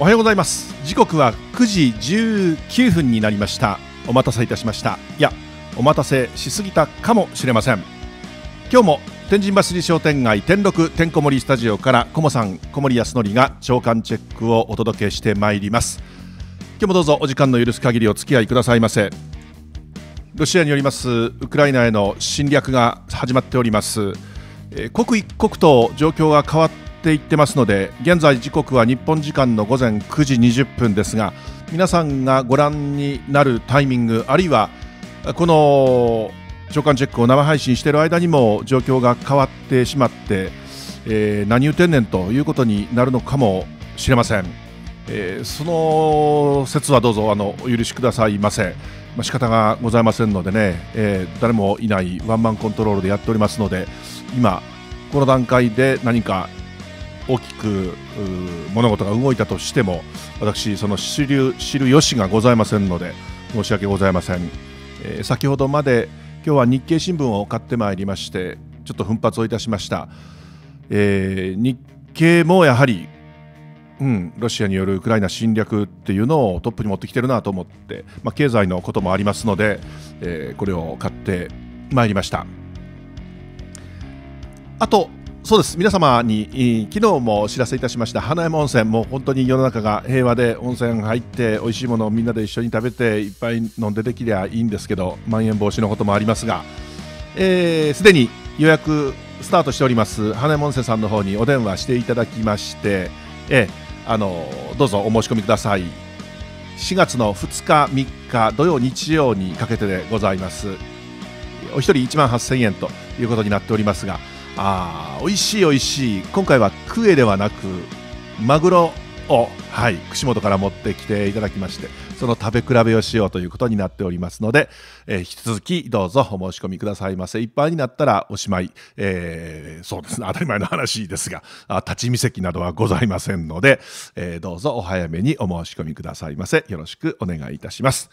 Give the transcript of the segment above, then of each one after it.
おはようございます時刻は9時19分になりましたお待たせいたしましたいやお待たせしすぎたかもしれません今日も天神橋商店街天六天ん森スタジオからコもさん小森康則が長官チェックをお届けしてまいります今日もどうぞお時間の許す限りお付き合いくださいませロシアによりますウクライナへの侵略が始まっております刻一刻と状況が変わっっていってますので現在時刻は日本時間の午前9時20分ですが皆さんがご覧になるタイミングあるいはこの長官チェックを生配信している間にも状況が変わってしまって、えー、何言うてんねんということになるのかもしれません、えー、その説はどうぞあのお許しくださいませ、まあ、仕方がございませんのでね、えー、誰もいないワンマンコントロールでやっておりますので今この段階で何か大きく物事が動いたとしても私その知る知る由がございませんので申し訳ございません、えー、先ほどまで今日は日経新聞を買ってまいりましてちょっと奮発をいたしました、えー、日経もやはりうん、ロシアによるウクライナ侵略っていうのをトップに持ってきてるなと思って、まあ、経済のこともありますので、えー、これを買ってまいりましたあとそうです皆様に昨日もお知らせいたしました花山温泉もう本当に世の中が平和で温泉入って美味しいものをみんなで一緒に食べていっぱい飲んでできりゃいいんですけどまん延防止のこともありますがすで、えー、に予約スタートしております花山温泉さんの方にお電話していただきまして、えー、あのどうぞお申し込みください4月の2日3日土曜日曜にかけてでございますお一人1万8000円ということになっておりますがああ、美味しい美味しい今回はクエではなくマグロを、はい、串本から持ってきていただきましてその食べ比べをしようということになっておりますので、えー、引き続きどうぞお申し込みくださいませいっぱいになったらおしまい、えー、そうですね当たり前の話ですが立ち見席などはございませんので、えー、どうぞお早めにお申し込みくださいませよろしくお願いいたします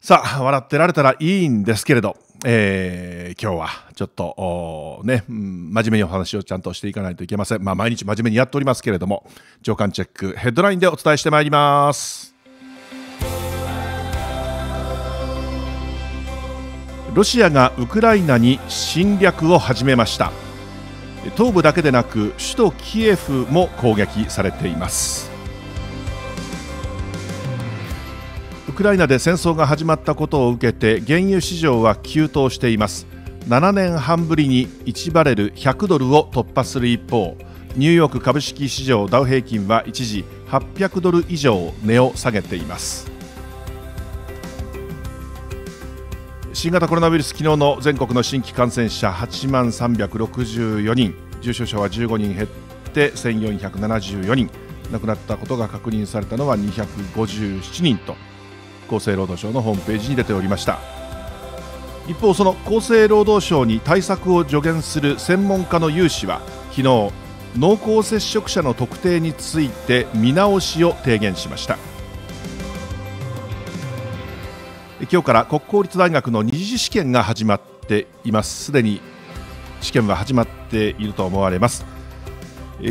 さあ笑ってられたらいいんですけれどえー、今日はちょっとね、真面目にお話をちゃんとしていかないといけません。まあ、毎日真面目にやっておりますけれども、上官チェックヘッドラインでお伝えしてまいります。ロシアがウクライナに侵略を始めました東部だけでなく首都キエフも攻撃されていますクライナで戦争が始まったことを受けて原油市場は急騰しています7年半ぶりに1バレル100ドルを突破する一方ニューヨーク株式市場ダウ平均は一時800ドル以上値を下げています新型コロナウイルス昨日の全国の新規感染者8万364人重症者は15人減って1474人亡くなったことが確認されたのは257人と厚生労働省のホームページに出ておりました一方その厚生労働省に対策を助言する専門家の有志は昨日濃厚接触者の特定について見直しを提言しました今日から国公立大学の二次試験が始まっていますすでに試験は始まっていると思われます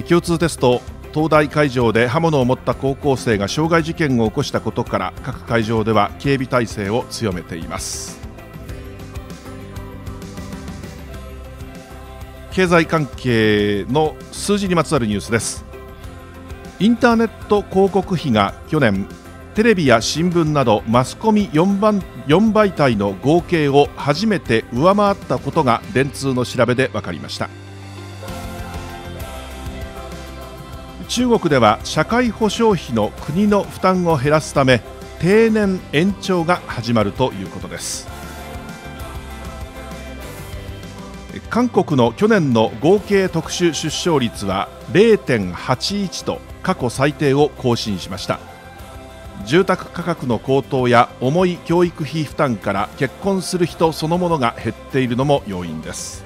共通テスト東大会場で刃物を持った高校生が傷害事件を起こしたことから各会場では警備体制を強めています経済関係の数字にまつわるニュースですインターネット広告費が去年テレビや新聞などマスコミ 4, 番4媒体の合計を初めて上回ったことが電通の調べで分かりました中国では社会保障費の国の負担を減らすため定年延長が始まるということです韓国の去年の合計特殊出生率は0.81と過去最低を更新しました住宅価格の高騰や重い教育費負担から結婚する人そのものが減っているのも要因です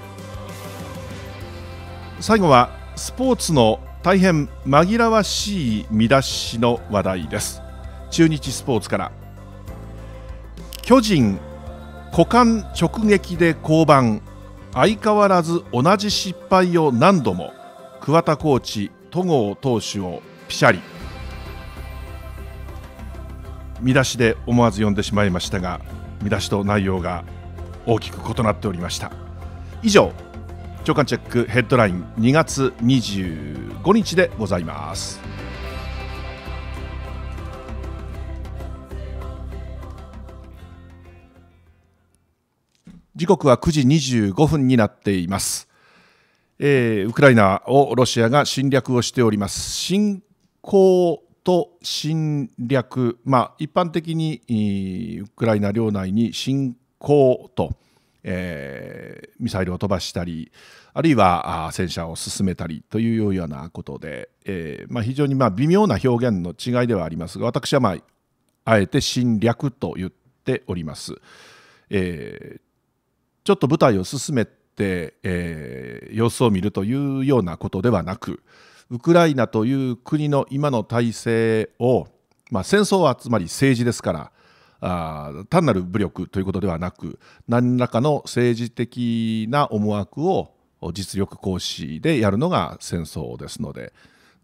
最後はスポーツの大変紛らわしい見出しの話題です中日スポーツから巨人股間直撃で降板相変わらず同じ失敗を何度も桑田コーチ戸郷投手をピシャリ見出しで思わず読んでしまいましたが見出しと内容が大きく異なっておりました以上長官チェックヘッドライン2月25日でございます。時刻は9時25分になっています。えー、ウクライナをロシアが侵略をしております。侵攻と侵略、まあ、一般的にウクライナ領内に侵攻と。えー、ミサイルを飛ばしたりあるいは戦車を進めたりというようなことで、えー、まあ、非常にま微妙な表現の違いではありますが私は、まあ、あえて侵略と言っております。えー、ちょっと部隊を進めて、え様子を見るというようなことではなくウクライナという国の今の体制を、まあ、戦争はつまり政治ですからあ単なる武力ということではなく何らかの政治的な思惑を実力行使でやるのが戦争ですので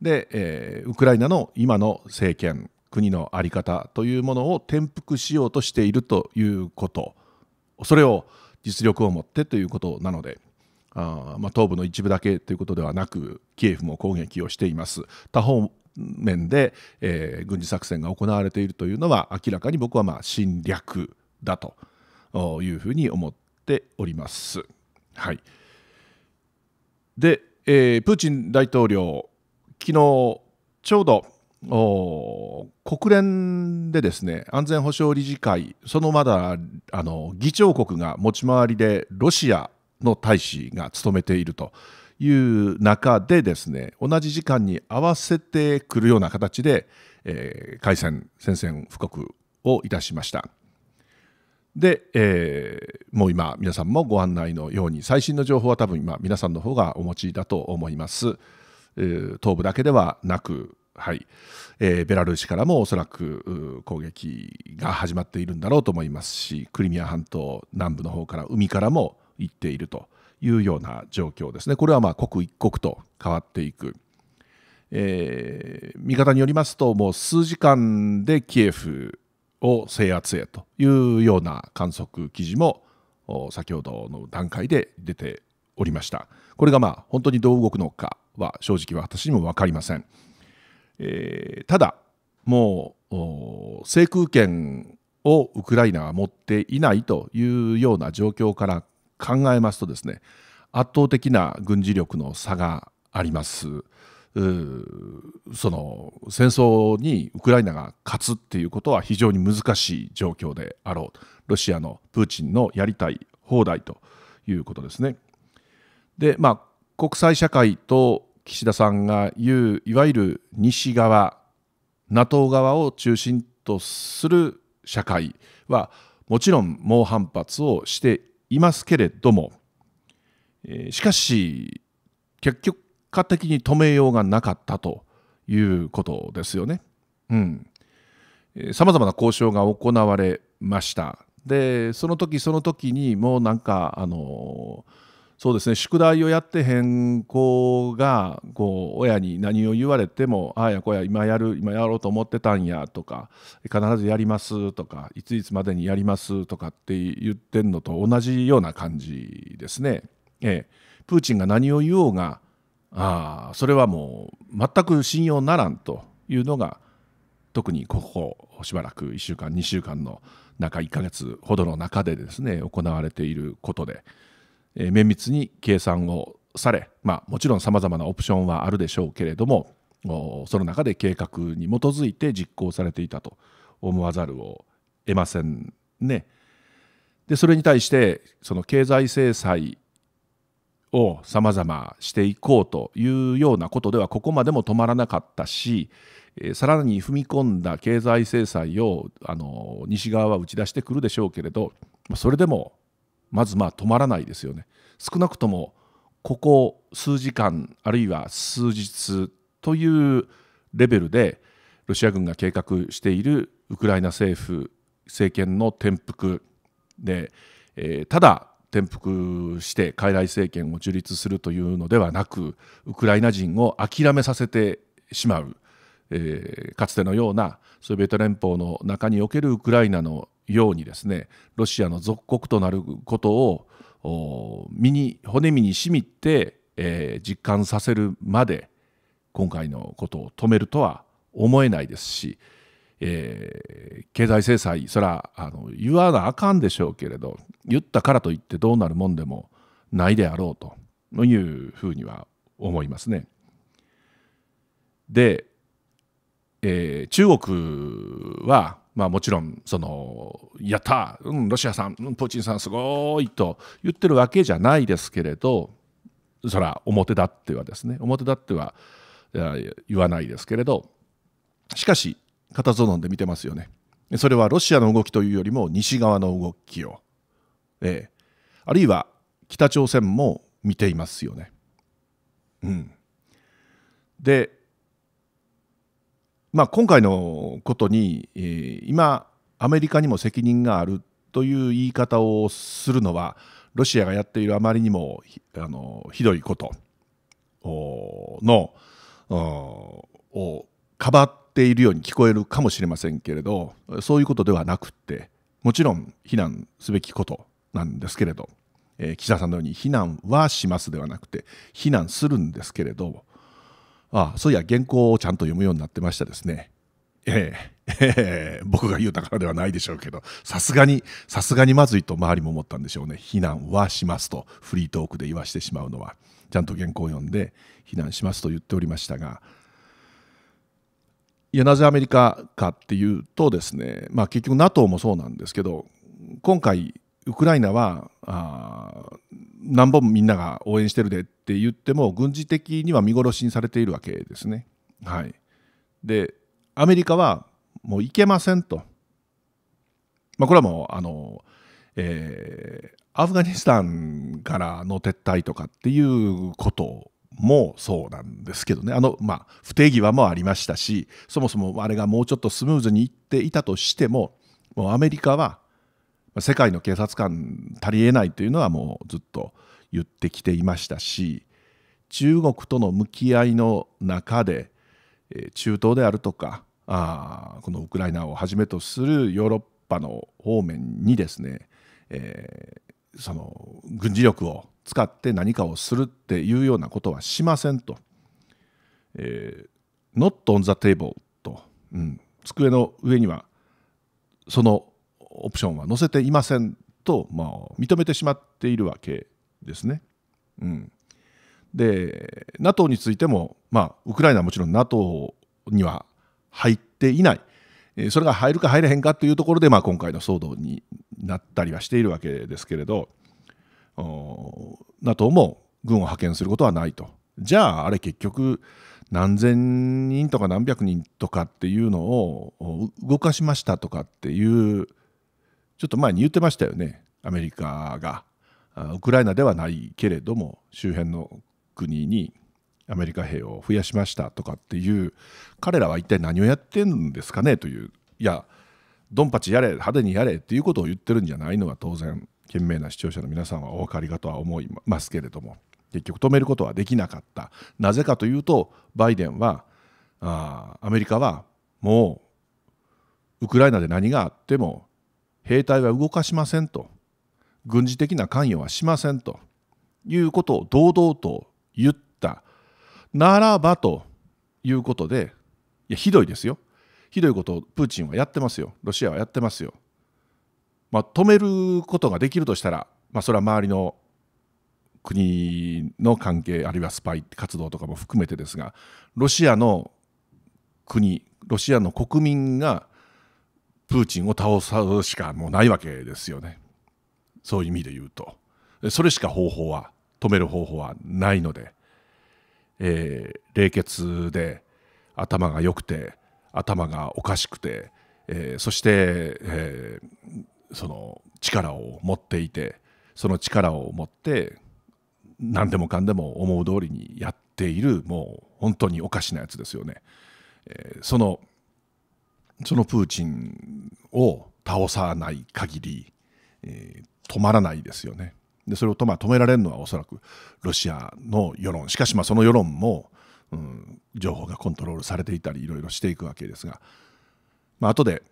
で、えー、ウクライナの今の政権国の在り方というものを転覆しようとしているということそれを実力を持ってということなので。あまあ、東部の一部だけということではなくキエフも攻撃をしています他方面で、えー、軍事作戦が行われているというのは明らかに僕はまあ侵略だというふうに思っております。はい、で、えー、プーチン大統領昨日ちょうど国連でですね安全保障理事会そのまだあの議長国が持ち回りでロシアの大使が務めているという中でですね同じ時間に合わせてくるような形で、えー、開戦宣戦布告をいたしました。で、えー、もう今皆さんもご案内のように最新の情報は多分今皆さんの方がお持ちだと思います。えー、東部だけではなく、はいえー、ベラルーシからもおそらく攻撃が始まっているんだろうと思いますしクリミア半島南部の方から海からも行っているというような状況ですね。これはまあ刻一刻と変わっていく。えー、見方によりますと、もう数時間でキエフを制圧へというような観測記事も先ほどの段階で出ておりました。これがまあ本当にどう動くのかは正直私にも分かりません。えー、ただ、もう制空権をウクライナは持っていないというような状況から考えますとですね圧倒的な軍事力の差がありますその戦争にウクライナが勝つっていうことは非常に難しい状況であろうロシアのプーチンのやりたい放題ということですね。でまあ国際社会と岸田さんが言ういわゆる西側 NATO 側を中心とする社会はもちろん猛反発をしていますけれども、えー、しかし結局果的に止めようがなかったということですよね。うん。さまざまな交渉が行われました。でその時その時にもうなんかあのーそうですね宿題をやって変更がこう親に何を言われてもああやこや今やる今やろうと思ってたんやとか必ずやりますとかいついつまでにやりますとかって言ってんのと同じような感じですね。ええ、プーチンが何を言おうがあそれはもう全く信用ならんというのが特にここしばらく1週間2週間の中1ヶ月ほどの中でですね行われていることで。え綿密に計算をされ、まあ、もちろんさまざまなオプションはあるでしょうけれどもその中で計画に基づいて実行されていたと思わざるを得ませんね。でそれに対してその経済制裁をさまざましていこうというようなことではここまでも止まらなかったしさらに踏み込んだ経済制裁をあの西側は打ち出してくるでしょうけれどそれでもまずまあ止まらないですよね少なくともここ数時間あるいは数日というレベルでロシア軍が計画しているウクライナ政府政権の転覆で、えー、ただ転覆して傀儡政権を樹立するというのではなくウクライナ人を諦めさせてしまう、えー、かつてのようなソビエト連邦の中におけるウクライナのようにですねロシアの属国となることを身に骨身にしみて、えー、実感させるまで今回のことを止めるとは思えないですし、えー、経済制裁そらあの言わなあかんでしょうけれど言ったからといってどうなるもんでもないであろうというふうには思いますね。で、えー、中国はまあ、もちろんそのやった、うん、ロシアさん、うん、プーチンさんすごいと言ってるわけじゃないですけれどそは表立ってはですね表立っては言わないですけれどしかし片園で見てますよねそれはロシアの動きというよりも西側の動きを、ええ、あるいは北朝鮮も見ていますよね。うん、でまあ、今回のことに、えー、今、アメリカにも責任があるという言い方をするのは、ロシアがやっているあまりにもあのひどいことのをかばっているように聞こえるかもしれませんけれど、そういうことではなくて、もちろん非難すべきことなんですけれど、えー、岸田さんのように非難はしますではなくて、非難するんですけれど、ああそういや原稿をちゃんと読むようになってましたですね。ええええ、僕が言うたからではないでしょうけどさすがにさすがにまずいと周りも思ったんでしょうね避難はしますとフリートークで言わしてしまうのはちゃんと原稿を読んで避難しますと言っておりましたがいやなぜアメリカかっていうとですねまあ結局 NATO もそうなんですけど今回ウクライナはあ何本もみんなが応援してるでって言っても軍事的には見殺しにされているわけですね。はい、でアメリカはもういけませんと、まあ、これはもうあの、えー、アフガニスタンからの撤退とかっていうこともそうなんですけどねあの、まあ、不手際もありましたしそもそもあれがもうちょっとスムーズにいっていたとしてももうアメリカは世界の警察官足りえないというのはもうずっと言ってきていましたし中国との向き合いの中で中東であるとかあこのウクライナをはじめとするヨーロッパの方面にですね、えー、その軍事力を使って何かをするっていうようなことはしませんと。えー、Not on the table と、うん、机の上にはそのオプションは載せていませんと、まあ、認めてしまっているわけですね。うん、で NATO についても、まあ、ウクライナはもちろん NATO には入っていないそれが入るか入れへんかというところで、まあ、今回の騒動になったりはしているわけですけれど NATO も軍を派遣することはないと。じゃああれ結局何千人とか何百人とかっていうのを動かしましたとかっていうちょっと前に言ってましたよねアメリカがウクライナではないけれども周辺の国にアメリカ兵を増やしましたとかっていう彼らは一体何をやってるんですかねといういやドンパチやれ派手にやれっていうことを言ってるんじゃないのは当然賢明な視聴者の皆さんはお分かりかとは思いますけれども結局止めることはできなかったなぜかというとバイデンはあアメリカはもうウクライナで何があっても兵隊は動かしませんと軍事的な関与はしませんということを堂々と言ったならばということでいやひどいですよひどいことをプーチンはやってますよロシアはやってますよ、まあ、止めることができるとしたら、まあ、それは周りの国の関係あるいはスパイ活動とかも含めてですがロシアの国ロシアの国民がプーチンを倒すしかもうないわけですよね。そういう意味で言うと。それしか方法は、止める方法はないので、えー、冷血で頭が良くて、頭がおかしくて、えー、そして、えー、その力を持っていて、その力を持って、何でもかんでも思う通りにやっている、もう本当におかしなやつですよね。えー、そのそのプーチンを倒さない限り、えー、止まらないですよね。でそれをまあ、止められるのはおそらくロシアの世論しかしまあその世論も、うん、情報がコントロールされていたりいろいろしていくわけですが、まあ後で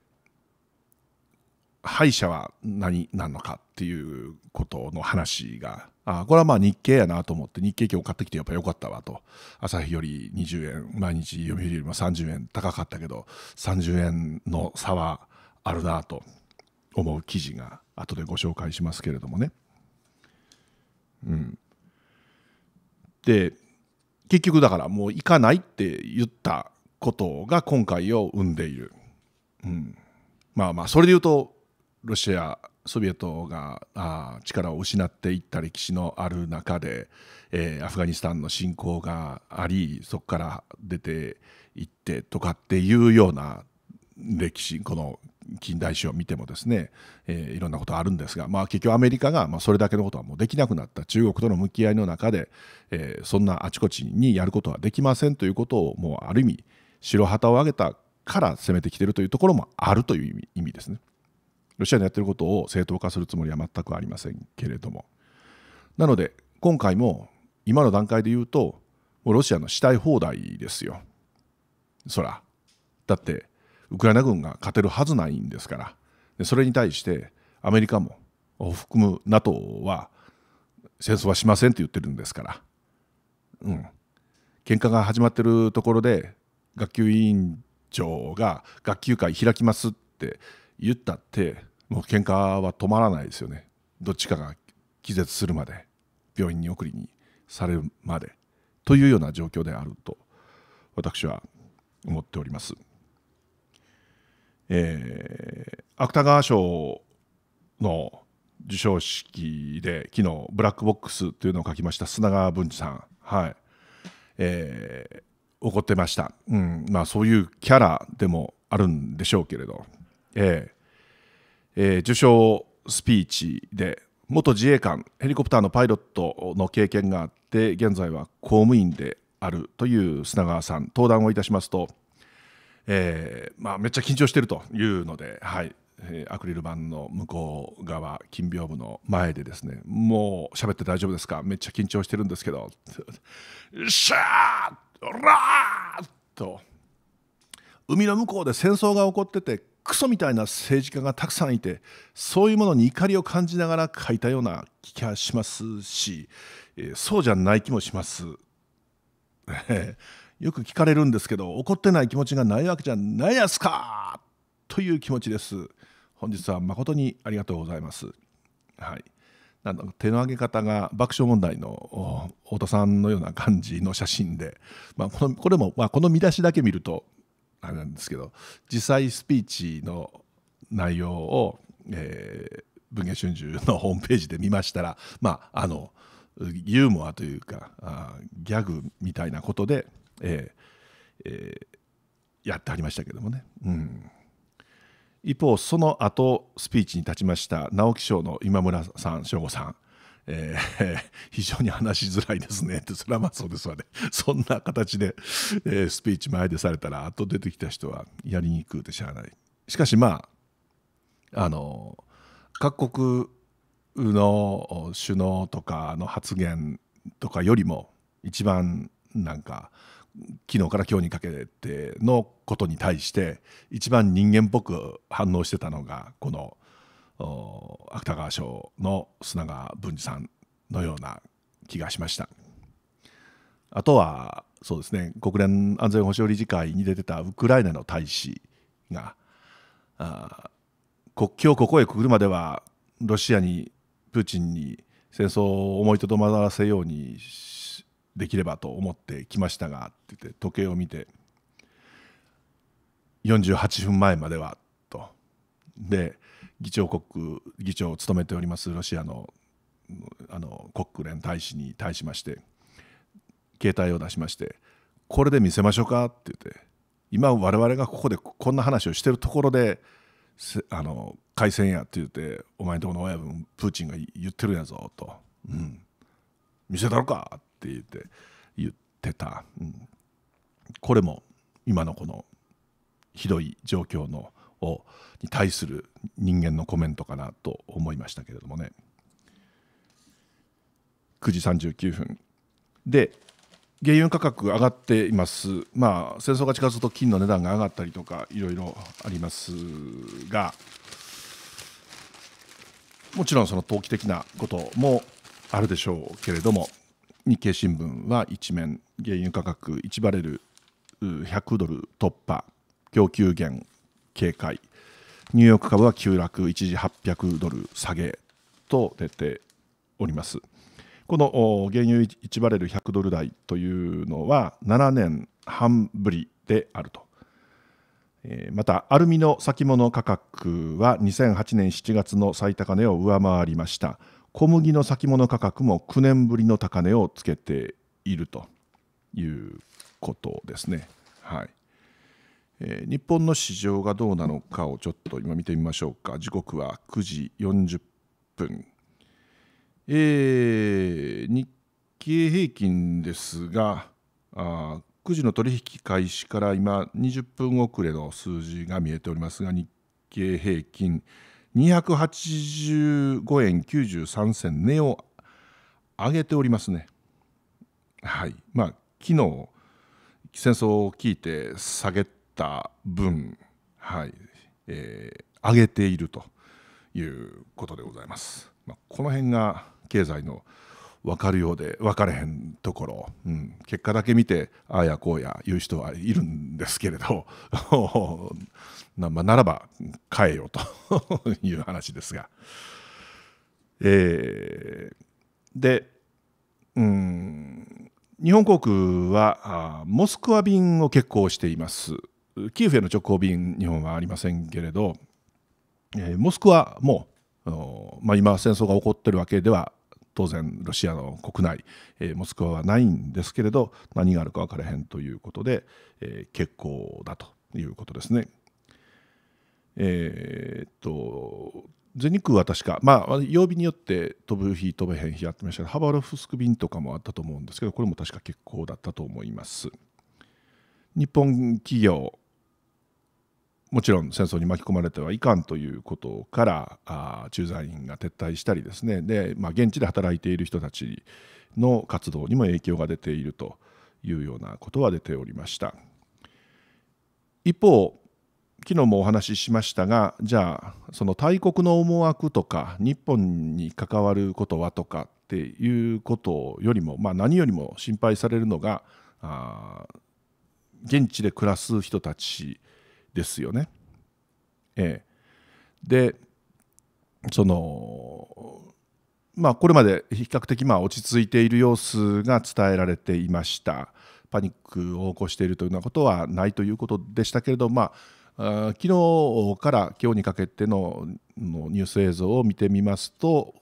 敗者は何なのかっていうことの話があこれはまあ日経やなと思って日経今日買ってきてやっぱ良かったわと朝日より20円毎日読売よりも30円高かったけど30円の差はあるなと思う記事が後でご紹介しますけれどもね。うん、で結局だからもう行かないって言ったことが今回を生んでいる。うん、まあまあそれで言うとロシアソビエトがあ力を失っていった歴史のある中で、えー、アフガニスタンの侵攻がありそこから出ていってとかっていうような歴史この近代史を見てもですね、えー、いろんなことあるんですが、まあ、結局アメリカが、まあ、それだけのことはもうできなくなった中国との向き合いの中で、えー、そんなあちこちにやることはできませんということをもうある意味白旗を上げたから攻めてきてるというところもあるという意味ですね。ロシアのやってることを正当化するつもりは全くありませんけれどもなので今回も今の段階で言うともうロシアのしたい放題ですよそらだってウクライナ軍が勝てるはずないんですからでそれに対してアメリカも含む NATO は戦争はしませんって言ってるんですからうん喧嘩が始まってるところで学級委員長が学級会開きますって言ったってもう喧嘩は止まらないですよねどっちかが気絶するまで病院に送りにされるまでというような状況であると私は思っております。えー、芥川賞の授賞式で昨日ブラックボックスというのを書きました砂川文治さん、はいえー、怒ってました、うんまあ、そういうキャラでもあるんでしょうけれど、えー、えー、受賞スピーチで元自衛官ヘリコプターのパイロットの経験があって現在は公務員であるという砂川さん登壇をいたしますと、えー、まあ、めっちゃ緊張しているというので、はいえアクリル板の向こう側金屏風の前でですねもう喋って大丈夫ですかめっちゃ緊張してるんですけど「しゃーラー!」と海の向こうで戦争が起こっててクソみたいな政治家がたくさんいてそういうものに怒りを感じながら書いたような気がしますし、えー、そうじゃない気もします。よく聞かれるんですけど怒ってない気持ちがないわけじゃないですかという気持ちです。本日は誠にありがとうございます。はい、なん手の上げ方が爆笑問題の太田さんのような感じの写真で、まあ、このこれも、まあ、この見出しだけ見るとあれなんですけど実際スピーチの内容を、えー、文藝春秋のホームページで見ましたらまああのユーモアというかあギャグみたいなことで、えーえー、やってありましたけどもね。うん一方その後スピーチに立ちました直木賞の今村さん省吾さんえー、非常に話しづらいですねって、それはまあそうですわね。そんな形で、えー、スピーチ前でされたら、あと出てきた人はやりにくうてしゃあない。しかしまあ、あの、各国の首脳とかの発言とかよりも、一番なんか、昨日から今日にかけてのことに対して一番人間っぽく反応してたのがこの芥川賞の砂川文治さんのような気がしました。あとはそうですね国連安全保障理事会に出てたウクライナの大使が国境ここへくぐるまではロシアにプーチンに戦争を思いとどまらせようにできればと思ってきましたがって言って時計を見て48分前まではとで議長国議長を務めておりますロシアのあの国連大使に対しまして携帯を出しましてこれで見せましょうかって言って今我々がここでこんな話をしてるところであの開戦やって言ってお前んとこの親分プーチンが言ってるやぞと、うん、見せたろかって言って言ってた、うん、これも今のこのひどい状況のをに対する人間のコメントかなと思いましたけれどもね9時39分で原油価格上がっています、まあ、戦争が近づくと金の値段が上がったりとかいろいろありますがもちろんその投機的なこともあるでしょうけれども日経新聞は一面原油価格1バレル100ドル突破供給源警戒ニューヨーク株は急落一時800ドル下げと出ておりますこの原油1バレル100ドル台というのは7年半ぶりであるとまたアルミの先物価格は2008年7月の最高値を上回りました小麦の先物価格も9年ぶりの高値をつけているということですね。はいえー、日本の市場がどうなのかをちょっと今見てみましょうか時刻は9時40分、えー、日経平均ですがあ9時の取引開始から今20分遅れの数字が見えておりますが日経平均285円93銭値を上げておりますね。はいまあ、昨日戦争を聞いて下げった分、はいえー、上げているということでございます。まあ、この辺が経済の分かるようで分かれへんところ、うん、結果だけ見てああやこうや言う人はいるんですけれど な,、まあ、ならば変えようという話ですが。えー、で、うん、日本航空はモスクワ便を欠航しています。キーフへの直行便日本はありませんけれど、えー、モスクワも、まあ、今戦争が起こってるわけでは当然ロシアの国内、えー、モスクワはないんですけれど何があるか分からへんということで、えー、結構だということですね。えー、っと全日空は確か、まあ、曜日によって飛ぶ日飛べへん日やってましたけどハバロフスク便とかもあったと思うんですけどこれも確か結構だったと思います。日本企業もちろん戦争に巻き込まれてはいかんということからあ駐在員が撤退したりですねで、まあ、現地で働いている人たちの活動にも影響が出ているというようなことは出ておりました一方昨日もお話ししましたがじゃあその大国の思惑とか日本に関わることはとかっていうことよりも、まあ、何よりも心配されるのがあ現地で暮らす人たちですよね。えー、でそのまあこれまで比較的まあ落ち着いている様子が伝えられていました。パニックを起こしているというようなことはないということでしたけれどまあ昨日から今日にかけてのニュース映像を見てみますと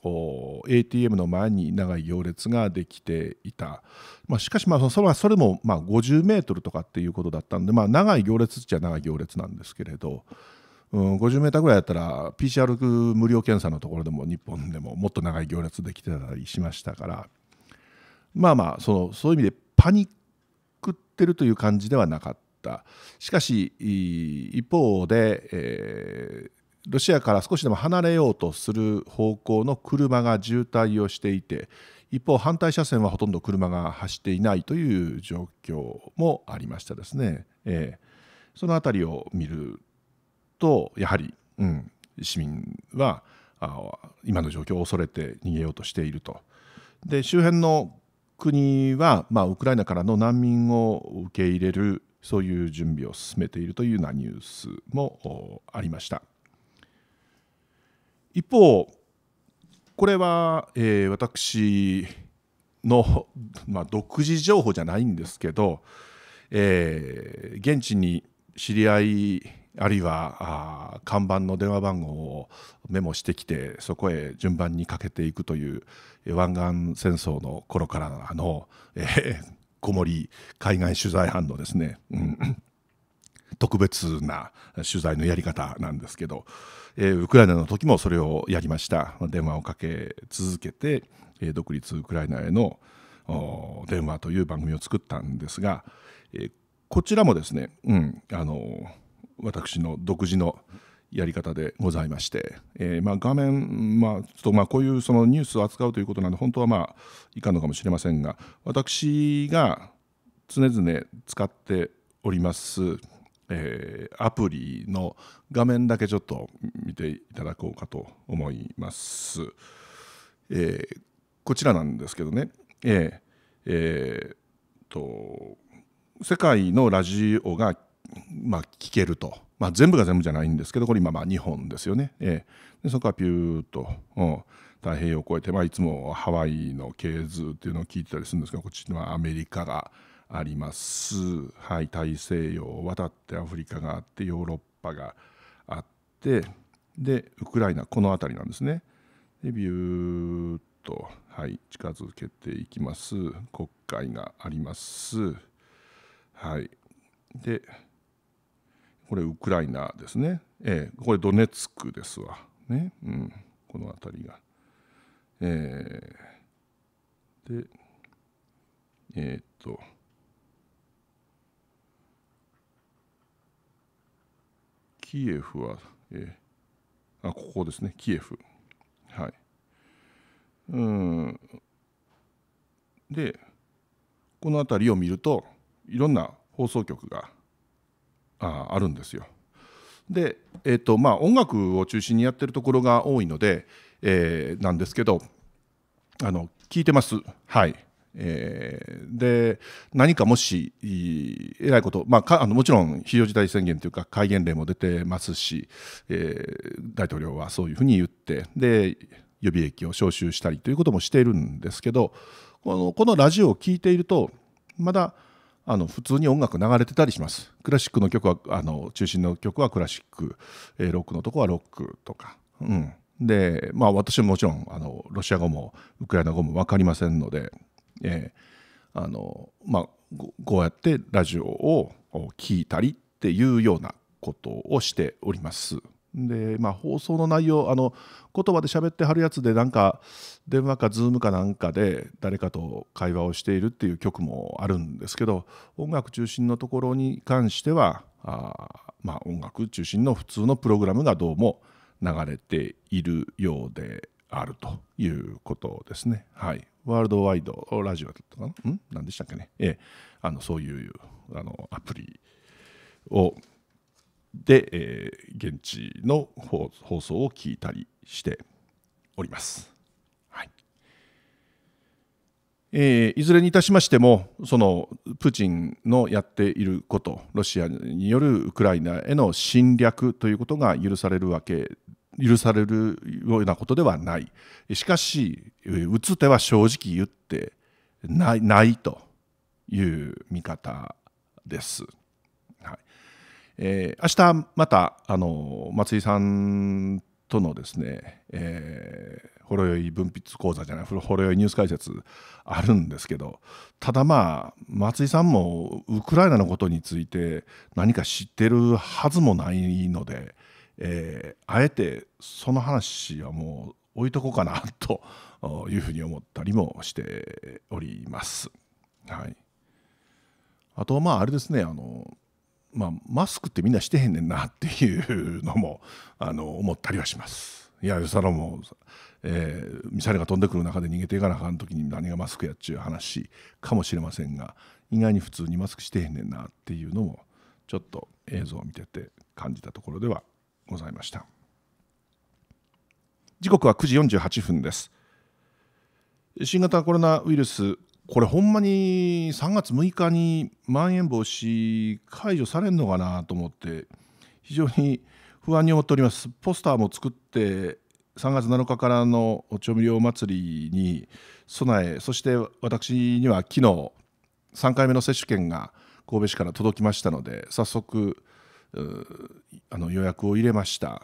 ATM の前に長い行列ができていた、まあ、しかしまあそれはそれも50メートルとかっていうことだったので、まあ、長い行列っちゃ長い行列なんですけれど、うん、50メーぐらいだったら PCR 無料検査のところでも日本でももっと長い行列できてたりしましたからまあまあそのそういう意味でパニックってるという感じではなかっったしかし一方で、えー、ロシアから少しでも離れようとする方向の車が渋滞をしていて一方反対車線はほとんど車が走っていないという状況もありましたですね、えー、その辺りを見るとやはり、うん、市民はあ今の状況を恐れて逃げようとしていると。で周辺の国は、まあ、ウクライナからの難民を受け入れるそういう準備を進めているというようなニュースもありました一方これは、えー、私の、まあ、独自情報じゃないんですけど、えー、現地に知り合いあるいはあ看板の電話番号をメモしてきてそこへ順番にかけていくという湾岸戦争の頃からの、えー、こもり海外取材班のですね、うん、特別な取材のやり方なんですけど、えー、ウクライナの時もそれをやりました電話をかけ続けて、えー、独立ウクライナへの電話という番組を作ったんですが、えー、こちらもですね、うん、あの私の独自のやり方でございまして、えー、まあ、画面、まあ、ちょっとまあこういうそのニュースを扱うということなんで本当はまあいかんのかもしれませんが私が常々使っております、えー、アプリの画面だけちょっと見ていただこうかと思います。えー、こちらなんですけどね、えーえー、と世界のラジオが、まあ、聞けると。まあ、全部が全部じゃないんですけどこれ今まあ日本ですよね、えー、でそこはピューッと、うん、太平洋を越えて、まあ、いつもハワイの系図っていうのを聞いてたりするんですけどこっちにはアメリカがあります、はい、大西洋を渡ってアフリカがあってヨーロッパがあってでウクライナこの辺りなんですね。でビューッと、はい、近づけていきます国会があります。はい、でこれウクライナですね、えー、これドネツクですわ、ねうん、この辺りが。えー、で、えー、っと、キエフは、えー、あ、ここですね、キエフ。はい。うん。で、この辺りを見ると、いろんな放送局がああるんですよ。で、えーとまあ、音楽を中心にやってるところが多いので、えー、なんですけどあの聞いてます。はいえー、で何かもしえらいこと、まあ、あのもちろん非常事態宣言というか戒厳令も出てますし、えー、大統領はそういうふうに言ってで予備役を招集したりということもしているんですけどこのこのラジオを聴いているとまだあの普通に音楽流れてたりしますクラシックの曲はあの中心の曲はクラシック、えー、ロックのとこはロックとか、うん、でまあ私ももちろんあのロシア語もウクライナ語も分かりませんので、えー、あのまあ、こうやってラジオを聴いたりっていうようなことをしております。で、まあ、放送の内容あの言葉で喋ってはるやつでなんか電話かズームかなんかで誰かと会話をしているっていう曲もあるんですけど音楽中心のところに関してはあ、まあ、音楽中心の普通のプログラムがどうも流れているようであるということですね。はい、ワールドワイドラジオだったかなん何でしたっけね、ええ、あのそういうあのアプリをで、えー、現地の放送を聞いたりしております。はいえー、いずれにいたしましてもそのプーチンのやっていることロシアによるウクライナへの侵略ということが許されるわけ許されるようなことではないしかし打つ手は正直言ってないないという見方です。えー、明日またあの松井さんとのですね、えー、ほろ酔い分泌講座じゃないほろ酔いニュース解説あるんですけどただまあ松井さんもウクライナのことについて何か知ってるはずもないので、えー、あえてその話はもう置いとこうかなと いうふうに思ったりもしております。はい、あとまああれですねあのまあ、マスクってみんなしてへんねんなっていうのもあの思ったりはします。いやそれも、えー、ミサイルが飛んでくる中で逃げていかなあかん時に何がマスクやっちゅう話かもしれませんが意外に普通にマスクしてへんねんなっていうのもちょっと映像を見てて感じたところではございました時刻は9時48分です新型コロナウイルスこれほんまに3月6日にまん延防止解除されるのかなと思って非常に不安に思っておりますポスターも作って3月7日からの調味料祭りに備えそして私には昨日3回目の接種券が神戸市から届きましたので早速あの予約を入れました、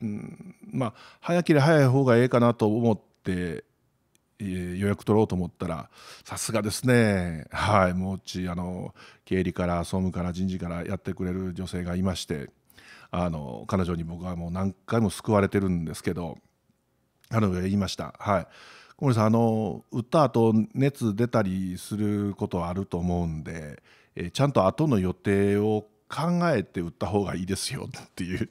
うん、まあ早ければ早い方がええかなと思って予約取ろうと思ったらさすがですねはいもうちあの経理から総務から人事からやってくれる女性がいましてあの彼女に僕はもう何回も救われてるんですけど彼女が言いましたはい小森さんあの打った後熱出たりすることはあると思うんで、えちゃんと後の予定を考えて売った方がいいですよっていう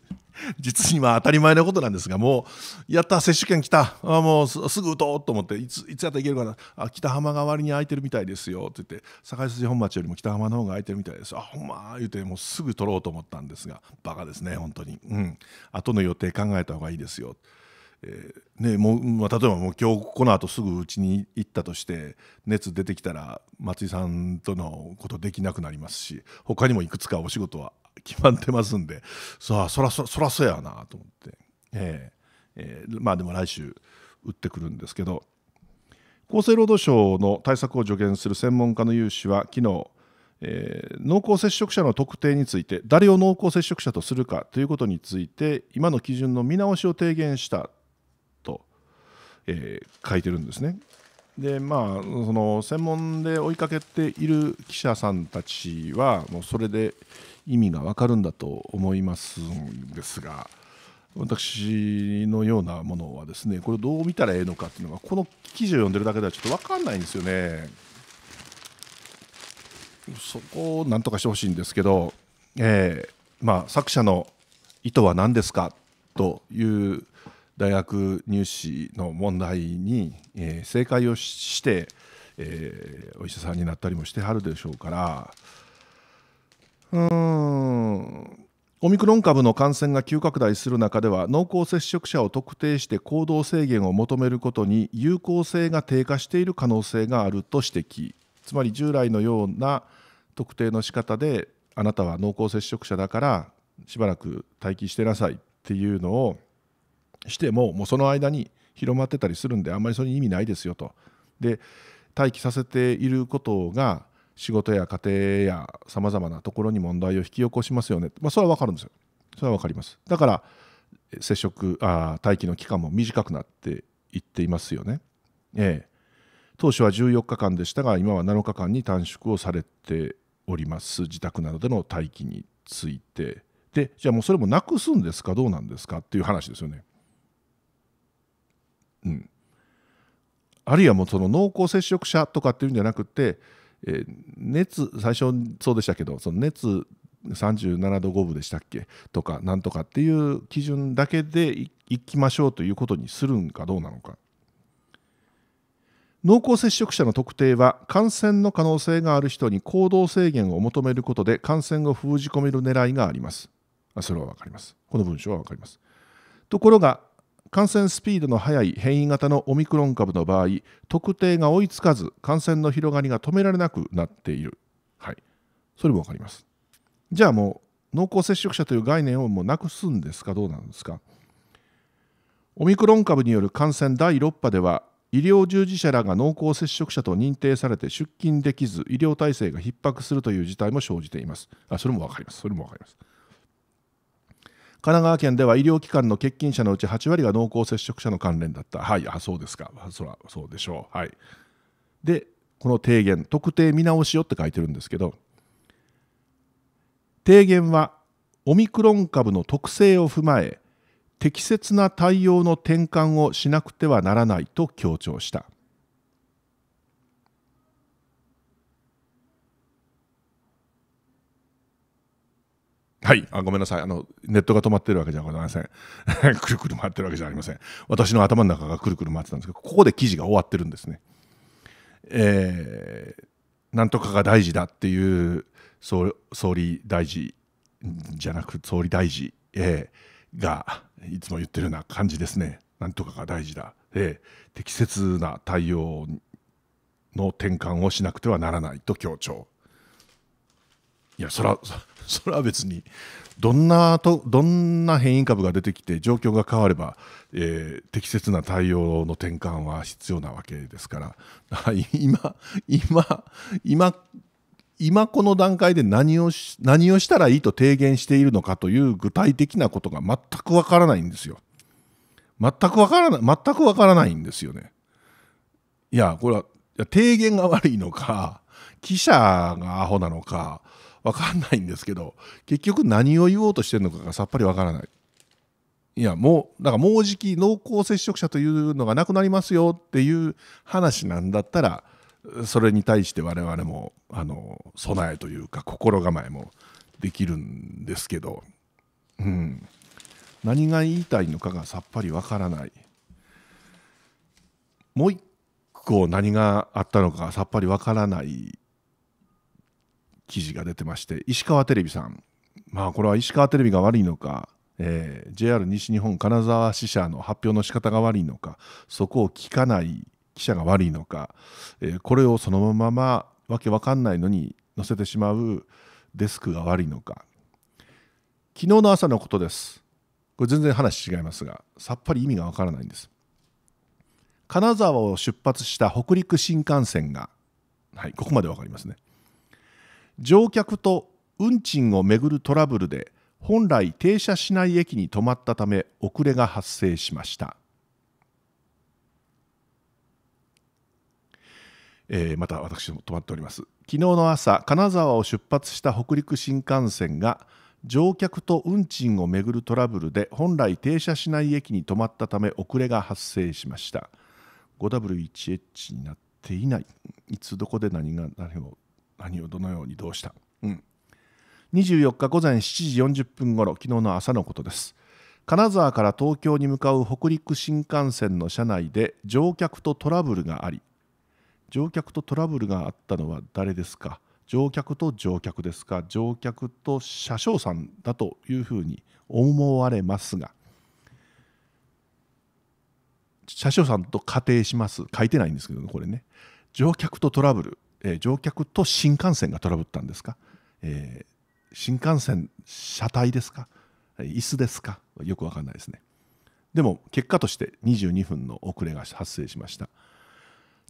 実には当たり前のことなんですがもうやった接種券来たあもうすぐ打とうと思っていついつやったらいけるかなあ北浜が割に空いてるみたいですよって言って堺筋本町よりも北浜の方が空いてるみたいですあほんま言うてもうすぐ取ろうと思ったんですがバカですね本当にうん後の予定考えた方がいいですよえー、ねもうまあ、例えばもう今日この後すぐうちに行ったとして熱出てきたら松井さんとのことできなくなりますし他にもいくつかお仕事は決まってますんでさあそらそらそやなと思って、えーえー、まあでも来週打ってくるんですけど厚生労働省の対策を助言する専門家の有志は昨日えー、濃厚接触者の特定について誰を濃厚接触者とするかということについて今の基準の見直しを提言したえー、書いてるんですね。でまあその専門で追いかけている記者さんたちはもうそれで意味がわかるんだと思いますんですが私のようなものはですねこれどう見たらええのかっていうのがこの記事を読んでるだけではちょっと分かんないんですよね。そこをなんとかしてほしいんですけど、えーまあ、作者の意図は何ですかという大学入試の問題に、えー、正解をして、えー、お医者さんになったりもしてはるでしょうからうんオミクロン株の感染が急拡大する中では濃厚接触者を特定して行動制限を求めることに有効性が低下している可能性があると指摘つまり従来のような特定の仕方であなたは濃厚接触者だからしばらく待機してなさいっていうのをしてももうその間に広まってたりするんであんまりそれに意味ないですよと。で待機させていることが仕事や家庭やさまざまなところに問題を引き起こしますよね、まあ、それは分かるんですよそれは分かりますだから接触あ待機の期間も短くなっていっていますよね、ええ、当初は14日間でしたが今は7日間に短縮をされております自宅などでの待機についてでじゃあもうそれもなくすんですかどうなんですかっていう話ですよねうん、あるいはもうその濃厚接触者とかっていうんじゃなくて、えー、熱最初そうでしたけどその熱37度5分でしたっけとかなんとかっていう基準だけでいいきましょうということにするんかどうなのか濃厚接触者の特定は感染の可能性がある人に行動制限を求めることで感染を封じ込める狙いがありますそれは分かりますこの文章は分かりますところが感染スピードの速い変異型のオミクロン株の場合特定が追いつかず感染の広がりが止められなくなっている、はい、それも分かりますじゃあもう濃厚接触者という概念をもうなくすんですかどうなんですかオミクロン株による感染第6波では医療従事者らが濃厚接触者と認定されて出勤できず医療体制が逼迫するという事態も生じていますあそれも分かりますそれも分かります神奈川県では医療機関の欠勤者のうち8割が濃厚接触者の関連だった。はい、あそうですか。そらそうでしょう。はい、で、この提言、特定見直しよって書いてるんですけど、提言はオミクロン株の特性を踏まえ、適切な対応の転換をしなくてはならないと強調した。はい、あごめんなさいあの、ネットが止まってるわけじゃございません。くるくる回ってるわけじゃありません。私の頭の中がくるくる回ってたんですけど、ここで記事が終わってるんですね。えー、なんとかが大事だっていう総総理大臣じゃなく総理大臣、えー、がいつも言ってるような感じですね。なんとかが大事だ、えー、適切な対応の転換をしなくてはならないと強調。いやそら それは別にどんなどんな変異株が出てきて状況が変われば、えー、適切な対応の転換は必要なわけですから 今今今今この段階で何をし何をしたらいいと提言しているのかという具体的なことが全くわからないんですよ。全くわからない全くわからないんですよね。いやこれは提言が悪いのか記者がアホなのか分かんないんですけど結局何を言おうとしてるのかがさっぱり分からないいやもうだからもうじき濃厚接触者というのがなくなりますよっていう話なんだったらそれに対して我々もあの備えというか心構えもできるんですけど、うん、何が言いたいのかがさっぱりわからないもう一個何があったのかがさっぱりわからない記事が出てまして石川テレビさんまあこれは石川テレビが悪いのか、えー、JR 西日本金沢支社の発表の仕方が悪いのかそこを聞かない記者が悪いのか、えー、これをそのままわけわかんないのに載せてしまうデスクが悪いのか昨日の朝のことですこれ全然話違いますがさっぱり意味がわからないんです金沢を出発した北陸新幹線がはいここまでわかりますね乗客と運賃をめぐるトラブルで本来停車しない駅に止まったため遅れが発生しました、えー、また私も止まっております昨日の朝金沢を出発した北陸新幹線が乗客と運賃をめぐるトラブルで本来停車しない駅に止まったため遅れが発生しました 5W1H になっていないいつどこで何が何を兄をどのようにどうした、うん、24日午前7時40分ごろ昨日の朝のことです金沢から東京に向かう北陸新幹線の車内で乗客とトラブルがあり乗客とトラブルがあったのは誰ですか乗客と乗客ですか乗客と車掌さんだというふうに思われますが車掌さんと仮定します書いてないんですけどねこれね乗客とトラブルえー、乗客と新幹線がトラブったんですか、えー、新幹線車体ですか椅子ですかよく分かんないですねでも結果として22分の遅れが発生しました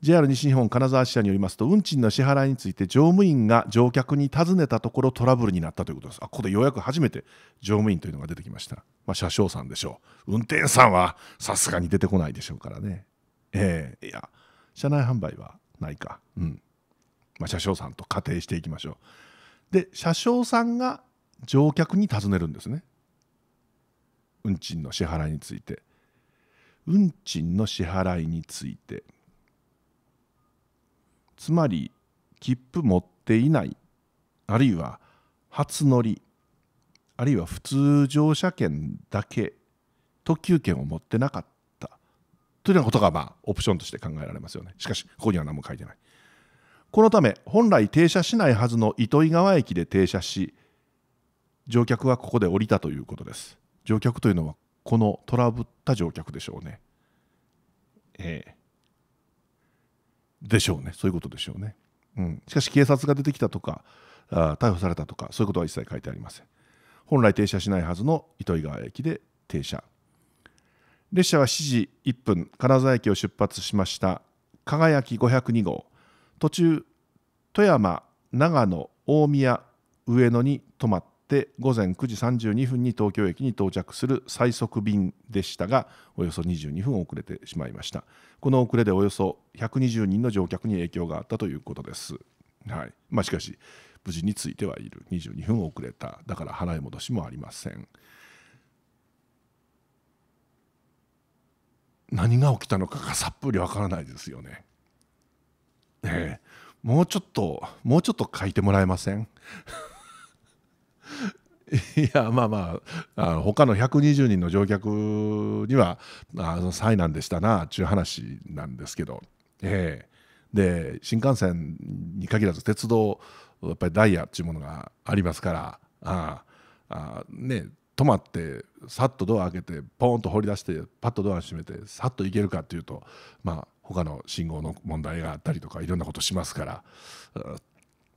JR 西日本金沢支社によりますと運賃の支払いについて乗務員が乗客に尋ねたところトラブルになったということですあここでようやく初めて乗務員というのが出てきました、まあ、車掌さんでしょう運転手さんはさすがに出てこないでしょうからねええー、いや車内販売はないかうんまあ、車掌さんと仮定していきましょうで車掌さんが乗客に尋ねるんですね運賃の支払いについて運賃の支払いについてつまり切符持っていないあるいは初乗りあるいは普通乗車券だけ特急券を持ってなかったというようなことがまあオプションとして考えられますよねしかしここには何も書いてないこのため本来停車しないはずの糸魚川駅で停車し乗客はここで降りたということです乗客というのはこのトラブった乗客でしょうねええでしょうねそういうことでしょうね、うん、しかし警察が出てきたとかあ逮捕されたとかそういうことは一切書いてありません本来停車しないはずの糸魚川駅で停車列車は7時1分金沢駅を出発しました輝き502号途中富山長野大宮上野に泊まって午前9時32分に東京駅に到着する最速便でしたがおよそ22分遅れてしまいましたこの遅れでおよそ120人の乗客に影響があったということです、はいまあ、しかし無事についてはいる22分遅れただから払い戻しもありません何が起きたのかがさっぷりわからないですよねえもうちょっともうちょっと書いてもらえません いやまあまああの他の120人の乗客にはあの災難でしたなっちゅう話なんですけど、ええ、で新幹線に限らず鉄道やっぱりダイヤっていうものがありますからああね止まってさっとドア開けてポーンと掘り出してパッとドア閉めてさっと行けるかっていうとまあ他の信号の問題があったりとかいろんなことしますから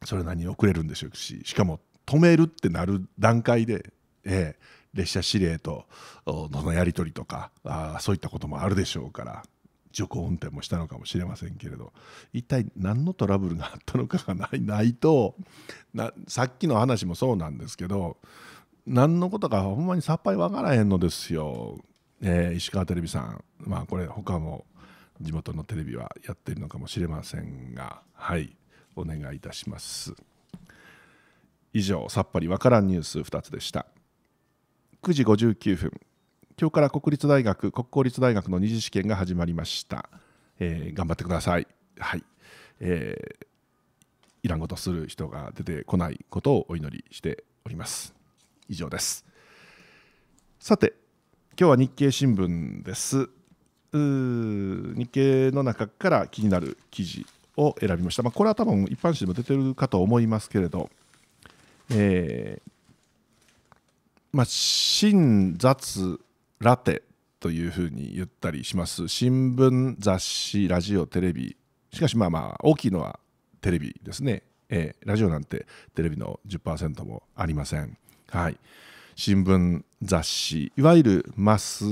それなりに遅れるんでしょうししかも止めるってなる段階で、えー、列車指令とのやり取りとかあそういったこともあるでしょうから徐行運転もしたのかもしれませんけれど一体何のトラブルがあったのかがない ないとなさっきの話もそうなんですけど何のことかほんまにさっぱり分からへんのですよ、えー、石川テレビさんまあこれ他も地元のテレビはやっているのかもしれませんがはいお願いいたします以上さっぱりわからんニュース2つでした9時59分今日から国立大学国公立大学の二次試験が始まりました、えー、頑張ってくださいはい、えー、いらんことする人が出てこないことをお祈りしております以上ですさて今日は日経新聞です日経の中から気になる記事を選びました、まあ、これは多分一般紙でも出てるかと思いますけれど、えーまあ、新雑ラテというふうに言ったりします新聞雑誌ラジオテレビしかしまあまあ大きいのはテレビですね、えー、ラジオなんてテレビの10%もありません、はい、新聞雑誌いわゆるマス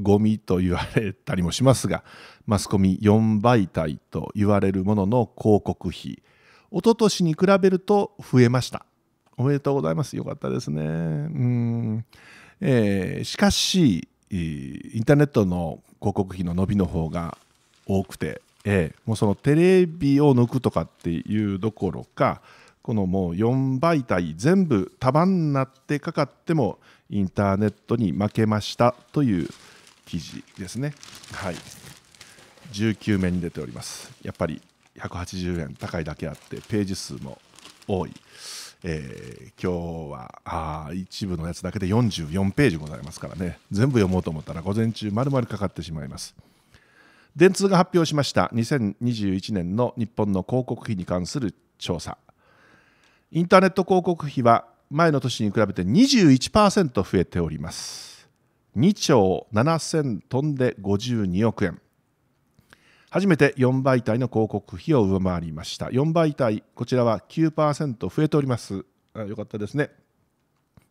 ゴミと言われたりもしますがマスコミ4媒体と言われるものの広告費一昨年に比べると増えましたおめでとうございますよかったですねうん、えー、しかしインターネットの広告費の伸びの方が多くて、えー、もうそのテレビを抜くとかっていうどころかこのもう4媒体全部束になってかかってもインターネットに負けましたという記事ですね、はい、19面に出ておりますやっぱり180円高いだけあってページ数も多い、えー、今日はあ一部のやつだけで44ページございますからね全部読もうと思ったら午前中まるまるかかってしまいます電通が発表しました2021年の日本の広告費に関する調査インターネット広告費は前の年に比べて21%増えております2兆7000トンで52億円初めて4倍体の広告費を上回りました4倍体こちらは9%増えておりますよかったですね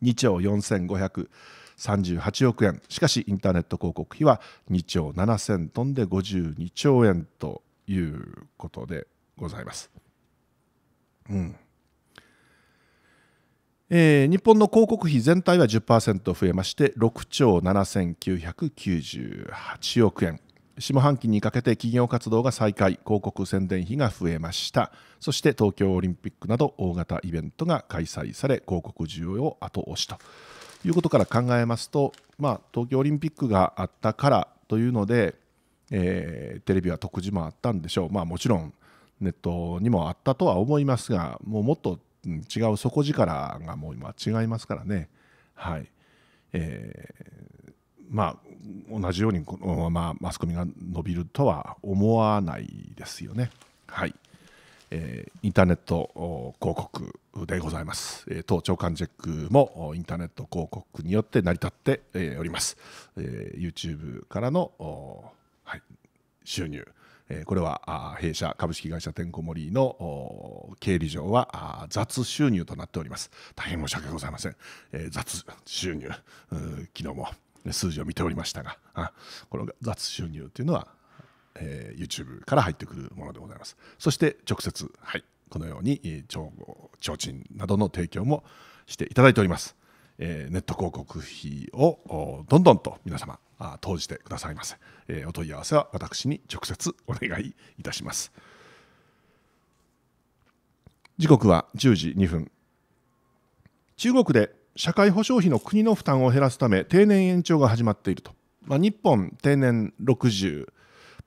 2兆4538億円しかしインターネット広告費は2兆7000トンで52兆円ということでございます。うんえー、日本の広告費全体は10%増えまして6兆7998億円下半期にかけて企業活動が再開広告宣伝費が増えましたそして東京オリンピックなど大型イベントが開催され広告需要を後押しということから考えますと、まあ、東京オリンピックがあったからというので、えー、テレビは特需もあったんでしょう、まあ、もちろんネットにもあったとは思いますがもうもっと違う底力がもう今違いますからね。はいえー、まあ同じようにこの、ままマスコミが伸びるとは思わないですよね。はいえー、インターネット広告でございます、えー、当長官チェックもインターネット広告によって成り立って、えー、おります、えー、YouTube からの、はい、収入これは弊社株式会社てんこ盛りの経理上は雑収入となっております。大変申し訳ございません。雑収入、昨日も数字を見ておりましたが、この雑収入というのは、え YouTube から入ってくるものでございます。そして直接、はい、このように提灯などの提供もしていただいております。えネット広告費をどんどんと皆様あ投じてくださいませ、えー、お問い合わせは私に直接お願いいたします時刻は10時2分中国で社会保障費の国の負担を減らすため定年延長が始まっていると、まあ、日本定年60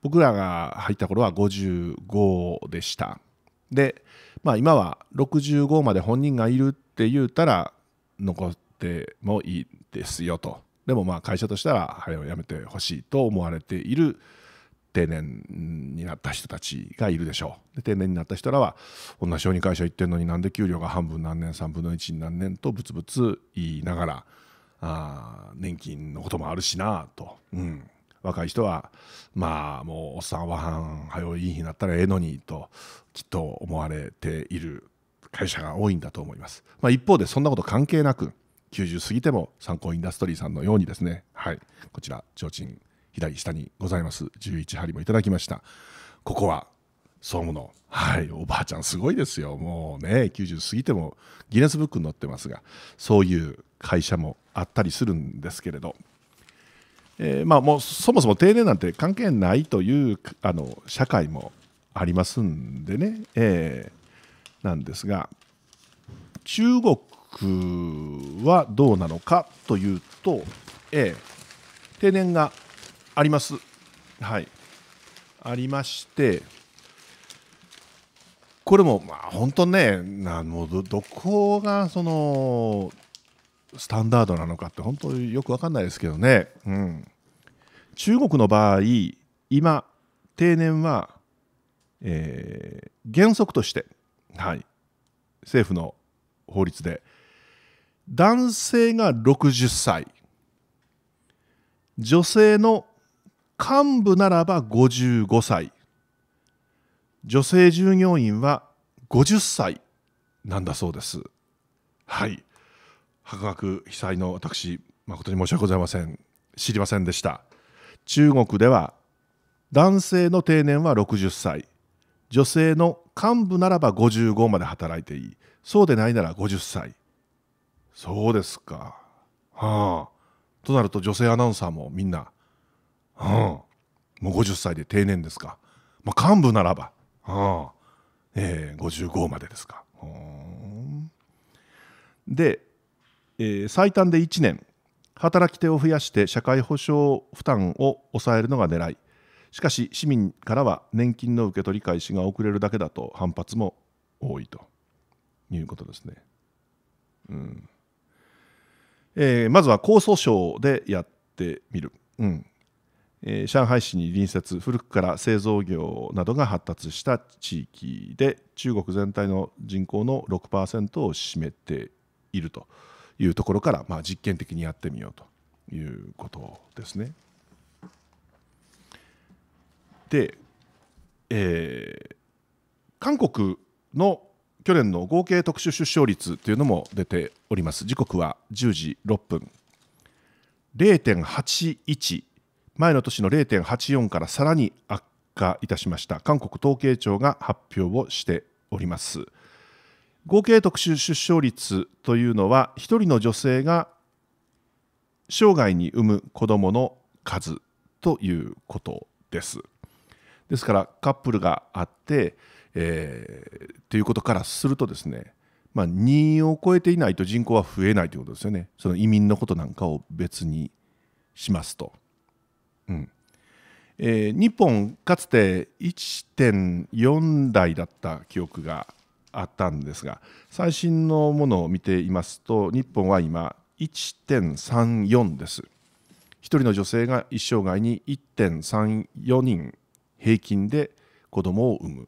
僕らが入った頃は55でしたで、まあ、今は65まで本人がいるって言うたら残ってもいいですよとでもまあ会社としては早をやめてほしいと思われている定年になった人たちがいるでしょうで定年になった人らは同じように会社行ってるのになんで給料が半分何年3分の1に何年とブツブツ言いながらあ年金のこともあるしなと、うん、若い人はまあもうおっさんははんはよいい日になったらええのにときっと思われている会社が多いんだと思います、まあ、一方でそんなこと関係なく90過ぎても参考インダストリーさんのようにですね、はい、こちら提灯左下にございます11針もいただきましたここは総務の、はい、おばあちゃんすごいですよもうね90過ぎてもギネスブックに載ってますがそういう会社もあったりするんですけれど、えー、まあ、もうそもそも定年なんて関係ないというあの社会もありますんでね、えー、なんですが中国はどうなのかというと、え定年があります。はい、ありまして、これも、まあ、本当ね、なもどどこがそのスタンダードなのかって本当によく分かんないですけどね、うん、中国の場合、今、定年は、えー、原則として、はい、政府の法律で、男性が60歳女性の幹部ならば55歳女性従業員は50歳なんだそうですはい博学被災の私誠に申し訳ございません知りませんでした中国では男性の定年は60歳女性の幹部ならば55まで働いていいそうでないなら50歳そうですか。はあ。となると女性アナウンサーもみんな、はあ、もう50歳で定年ですか。まあ、幹部ならば、はあ、えー、55までですか。で、えー、最短で1年働き手を増やして社会保障負担を抑えるのが狙いしかし市民からは年金の受け取り開始が遅れるだけだと反発も多いということですね。うんえー、まずは江蘇省でやってみる、うんえー、上海市に隣接古くから製造業などが発達した地域で中国全体の人口の6%を占めているというところから、まあ、実験的にやってみようということですね。で、えー、韓国の去年の合計特殊出生率というのも出ております時刻は10時6分0.81前の年の0.84からさらに悪化いたしました韓国統計庁が発表をしております合計特殊出生率というのは1人の女性が生涯に産む子どもの数ということですですからカップルがあってえー、ということからするとですね、まあ、2を超えていないと人口は増えないということですよねその移民のことなんかを別にしますと。うんえー、日本かつて1.4台だった記憶があったんですが最新のものを見ていますと日本は今1.34です。1人の女性が一生涯に1.34人平均で子供を産む。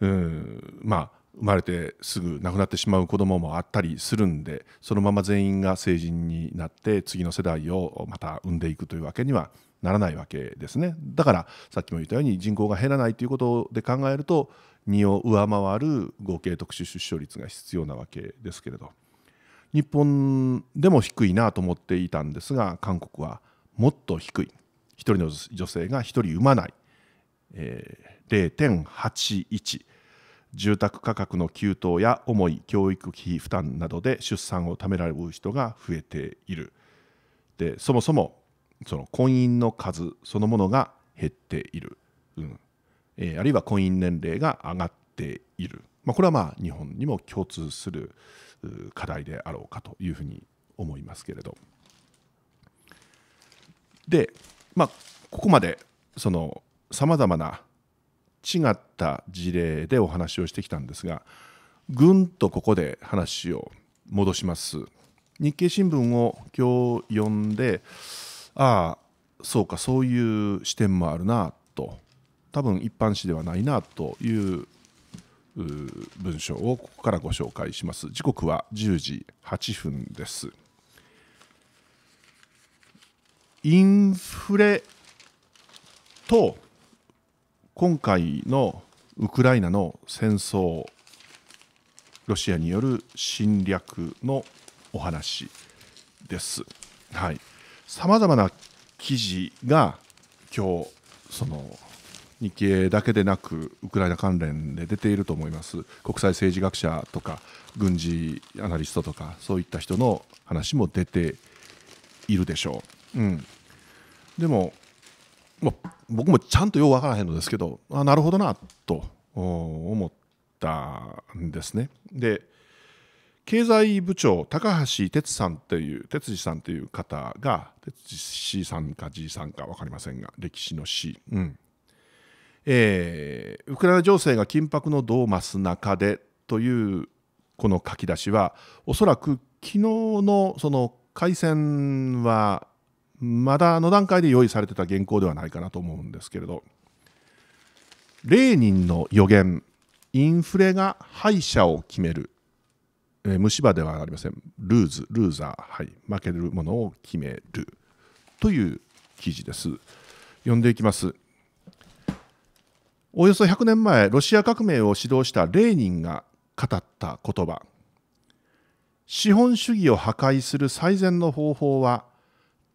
うんまあ生まれてすぐ亡くなってしまう子どももあったりするんでそのまま全員が成人になって次の世代をまた産んでいくというわけにはならないわけですねだからさっきも言ったように人口が減らないということで考えると2を上回る合計特殊出生率が必要なわけですけれど日本でも低いなと思っていたんですが韓国はもっと低い1人の女性が1人産まない、えー0.81住宅価格の急騰や重い教育費負担などで出産をためらう人が増えているでそもそもその婚姻の数そのものが減っている、うんえー、あるいは婚姻年齢が上がっている、まあ、これはまあ日本にも共通する課題であろうかというふうに思いますけれどで、まあ、ここまでそのさまざまな違った事例でお話をしてきたんですがぐんとここで話を戻します日経新聞を今日読んでああそうかそういう視点もあるなと多分一般紙ではないなという文章をここからご紹介します時刻は10時8分ですインフレと今回のウクライナの戦争ロシアによる侵略のお話です。はい、さまざまな記事が今日その日経だけでなくウクライナ関連で出ていると思います国際政治学者とか軍事アナリストとかそういった人の話も出ているでしょう、うん、でもまあ、僕もちゃんとよう分からへんのですけどあなるほどなと思ったんですね。で経済部長高橋哲さんという哲司さんという方が哲司さんかじいさんか分かりませんが歴史の詩、うんえー、ウクライナ情勢が緊迫の度を増す中でというこの書き出しはおそらく昨日のその開戦はまだあの段階で用意されてた原稿ではないかなと思うんですけれどレーニンの予言インフレが敗者を決める、えー、虫歯ではありませんルーズルーザー、はい、負けるものを決めるという記事です読んでいきますおよそ100年前ロシア革命を指導したレーニンが語った言葉資本主義を破壊する最善の方法は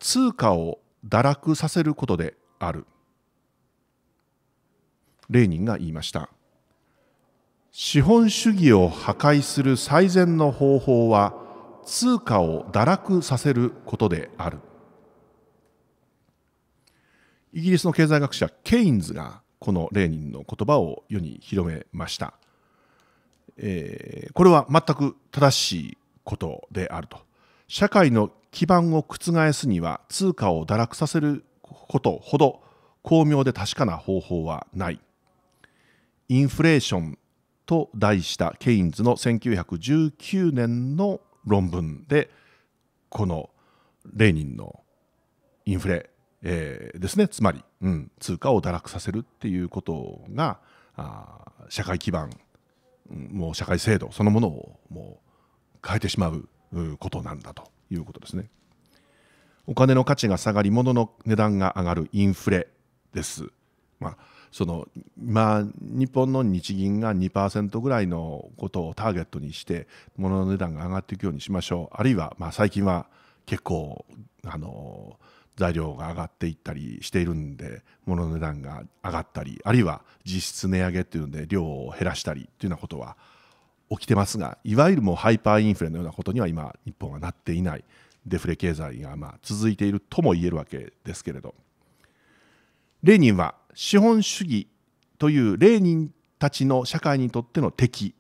通貨を堕落させることであるレーニンが言いました資本主義を破壊する最善の方法は通貨を堕落させることであるイギリスの経済学者ケインズがこのレーニンの言葉を世に広めました、えー、これは全く正しいことであると社会の基盤を覆すには通貨を堕落させることほど巧妙で確かな方法はない。インフレーションと題したケインズの1919年の論文でこのレーニンのインフレ、えー、ですねつまり、うん、通貨を堕落させるっていうことが社会基盤、うん、もう社会制度そのものをもう変えてしまうことなんだということですね。お金の価値が下がり物の値段が上がるインフレです。まあ、そのまあ、日本の日銀が2%ぐらいのことをターゲットにして物の値段が上がっていくようにしましょうあるいは、まあ、最近は結構あの材料が上がっていったりしているんで物の値段が上がったりあるいは実質値上げというので量を減らしたりというようなことは起きてますがいわゆるもうハイパーインフレのようなことには今日本はなっていないデフレ経済がまあ続いているとも言えるわけですけれどレーニンは資本主義というレーニンたちの社会にとっての敵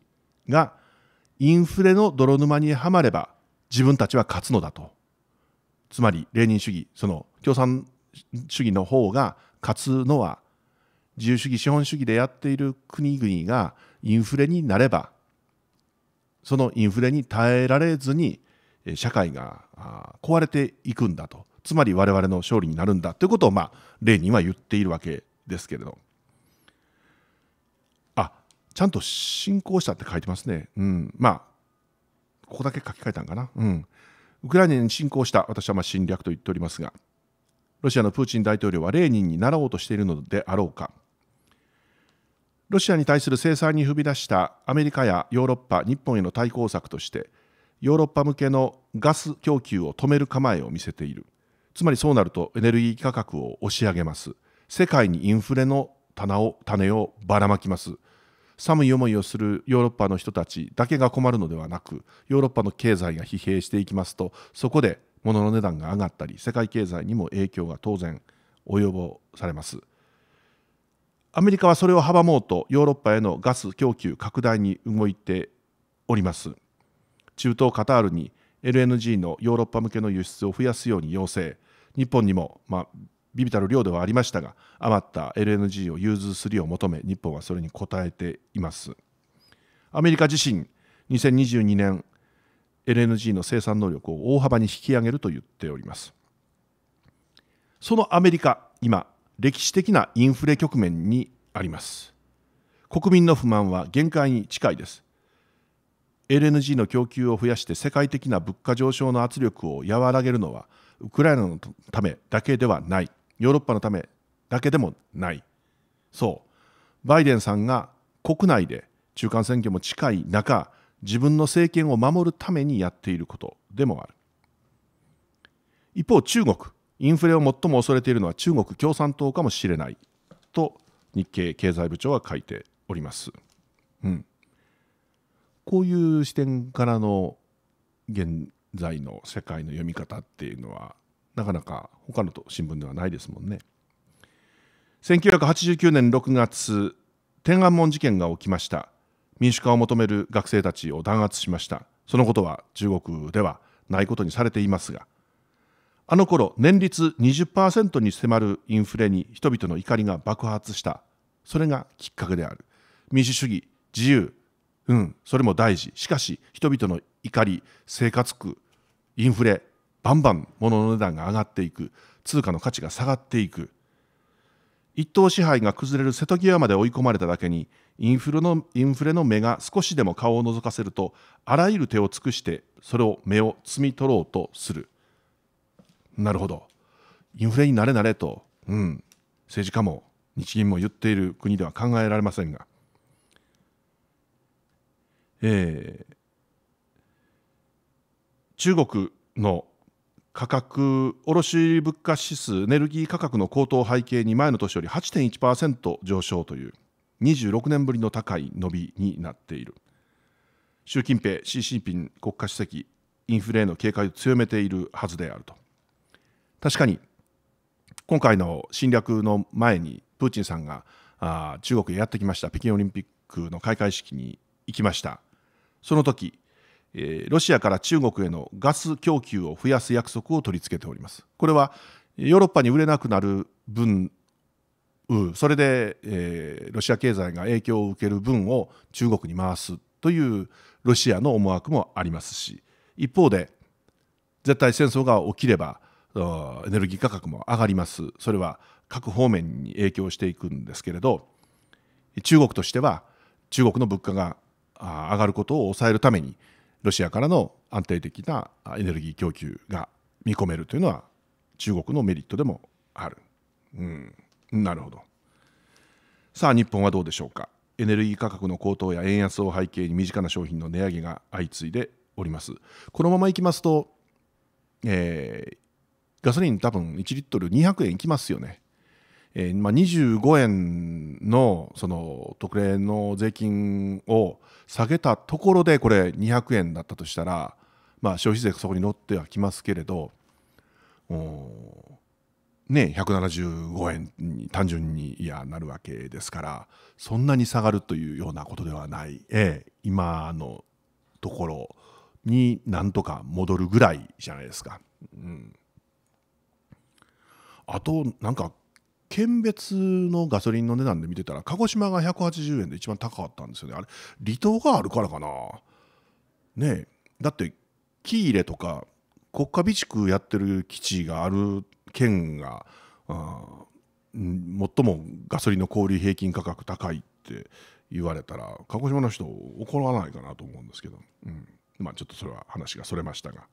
がインフレの泥沼にはまれば自分たちは勝つのだとつまりレーニン主義その共産主義の方が勝つのは自由主義資本主義でやっている国々がインフレになればそのインフレに耐えられずに社会が壊れていくんだとつまり我々の勝利になるんだということを、まあ、レーニンは言っているわけですけれどあちゃんと侵攻したって書いてますね、うん、まあここだけ書き換えたんかな、うん、ウクライナに侵攻した私はまあ侵略と言っておりますがロシアのプーチン大統領はレーニンになろうとしているのであろうかロシアに対する制裁に踏み出したアメリカやヨーロッパ、日本への対抗策としてヨーロッパ向けのガス供給を止める構えを見せているつまりそうなるとエネルギー価格を押し上げます世界にインフレの棚を種をばらまきます寒い思いをするヨーロッパの人たちだけが困るのではなくヨーロッパの経済が疲弊していきますとそこで物の値段が上がったり世界経済にも影響が当然及ぼされますアメリカはそれを阻もうとヨーロッパへのガス供給拡大に動いております中東カタールに LNG のヨーロッパ向けの輸出を増やすように要請日本にも、まあ、ビビたる量ではありましたが余った LNG を融通するよう求め日本はそれに応えていますアメリカ自身2022年 LNG の生産能力を大幅に引き上げると言っておりますそのアメリカ今歴史的なインフレ局面にあります国民の不満は限界に近いです LNG の供給を増やして世界的な物価上昇の圧力を和らげるのはウクライナのためだけではないヨーロッパのためだけでもないそうバイデンさんが国内で中間選挙も近い中自分の政権を守るためにやっていることでもある一方中国インフレを最も恐れているのは中国共産党かもしれないと日経経済部長は書いております。うん、こういう視点からの現在の世界の読み方っていうのはなかなか他のと新聞ではないですもんね。1989年6月天安門事件が起きました民主化を求める学生たちを弾圧しましたそのことは中国ではないことにされていますがあの頃年率20%に迫るインフレに人々の怒りが爆発したそれがきっかけである民主主義自由うんそれも大事しかし人々の怒り生活苦インフレバンバン物の値段が上がっていく通貨の価値が下がっていく一党支配が崩れる瀬戸際まで追い込まれただけにインフレのインフレの目が少しでも顔を覗かせるとあらゆる手を尽くしてそれを目を摘み取ろうとする。なるほどインフレになれなれと、うん、政治家も日銀も言っている国では考えられませんが、えー、中国の価格卸物価指数エネルギー価格の高騰を背景に前の年より8.1%上昇という26年ぶりの高い伸びになっている習近平、習近平国家主席インフレへの警戒を強めているはずであると確かに今回の侵略の前にプーチンさんがあ中国へやってきました北京オリンピックの開会式に行きましたその時、えー、ロシアから中国へのガス供給を増やす約束を取り付けておりますこれはヨーロッパに売れなくなる分それで、えー、ロシア経済が影響を受ける分を中国に回すというロシアの思惑もありますし一方で絶対戦争が起きればエネルギー価格も上がりますそれは各方面に影響していくんですけれど中国としては中国の物価が上がることを抑えるためにロシアからの安定的なエネルギー供給が見込めるというのは中国のメリットでもある。うん、なるほど。さあ日本はどうでしょうか。エネルギー価格の高騰や円安を背景に身近な商品の値上げが相次いでおります。このままいきますと、えー、ガソリン多分1リットル200円いきますよね。えーまあ、25円のその特例の税金を下げたところでこれ200円だったとしたら、まあ、消費税がそこに乗ってはきますけれど、ね、175円に単純にいやなるわけですからそんなに下がるというようなことではない、えー、今のところになんとか戻るぐらいじゃないですか。うんあとなんか県別のガソリンの値段で見てたら鹿児島が180円で一番高かったんですよねあれ離島があるからかなねだって喜入とか国家備蓄やってる基地がある県が、うん、最もガソリンの小売平均価格高いって言われたら鹿児島の人怒らないかなと思うんですけど、うん、まあちょっとそれは話がそれましたが、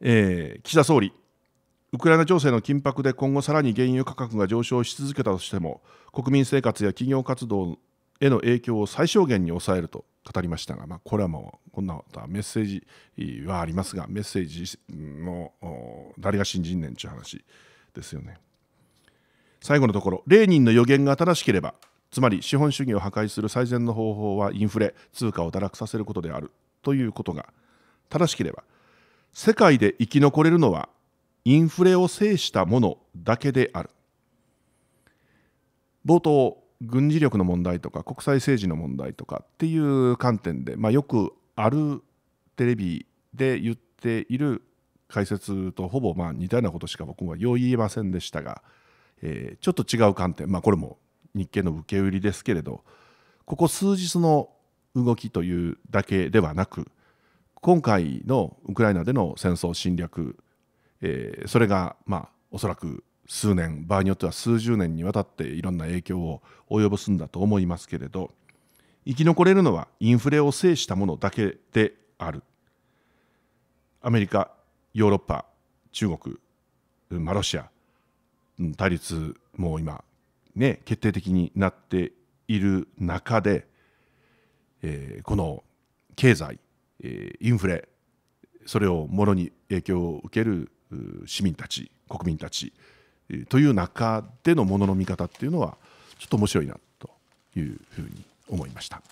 えー、岸田総理ウクライナ情勢の緊迫で今後さらに原油価格が上昇し続けたとしても国民生活や企業活動への影響を最小限に抑えると語りましたが、まあ、これはもうこんなメッセージはありますがメッセージの誰が信じんねんという話ですよね。最後のところレーニンの予言が正しければつまり資本主義を破壊する最善の方法はインフレ通貨を堕落させることであるということが正しければ世界で生き残れるのはインフレを制したものだけである冒頭軍事力の問題とか国際政治の問題とかっていう観点で、まあ、よくあるテレビで言っている解説とほぼまあ似たようなことしか僕はよう言えませんでしたが、えー、ちょっと違う観点、まあ、これも日経の受け売りですけれどここ数日の動きというだけではなく今回のウクライナでの戦争侵略えー、それがまあおそらく数年場合によっては数十年にわたっていろんな影響を及ぼすんだと思いますけれど生き残れるのはインフレを制したものだけであるアメリカヨーロッパ中国、まあ、ロシア対立も今ね決定的になっている中で、えー、この経済、えー、インフレそれをもろに影響を受ける市民たち国民たちという中でのものの見方っていうのはちょっと面白いなというふうに思いました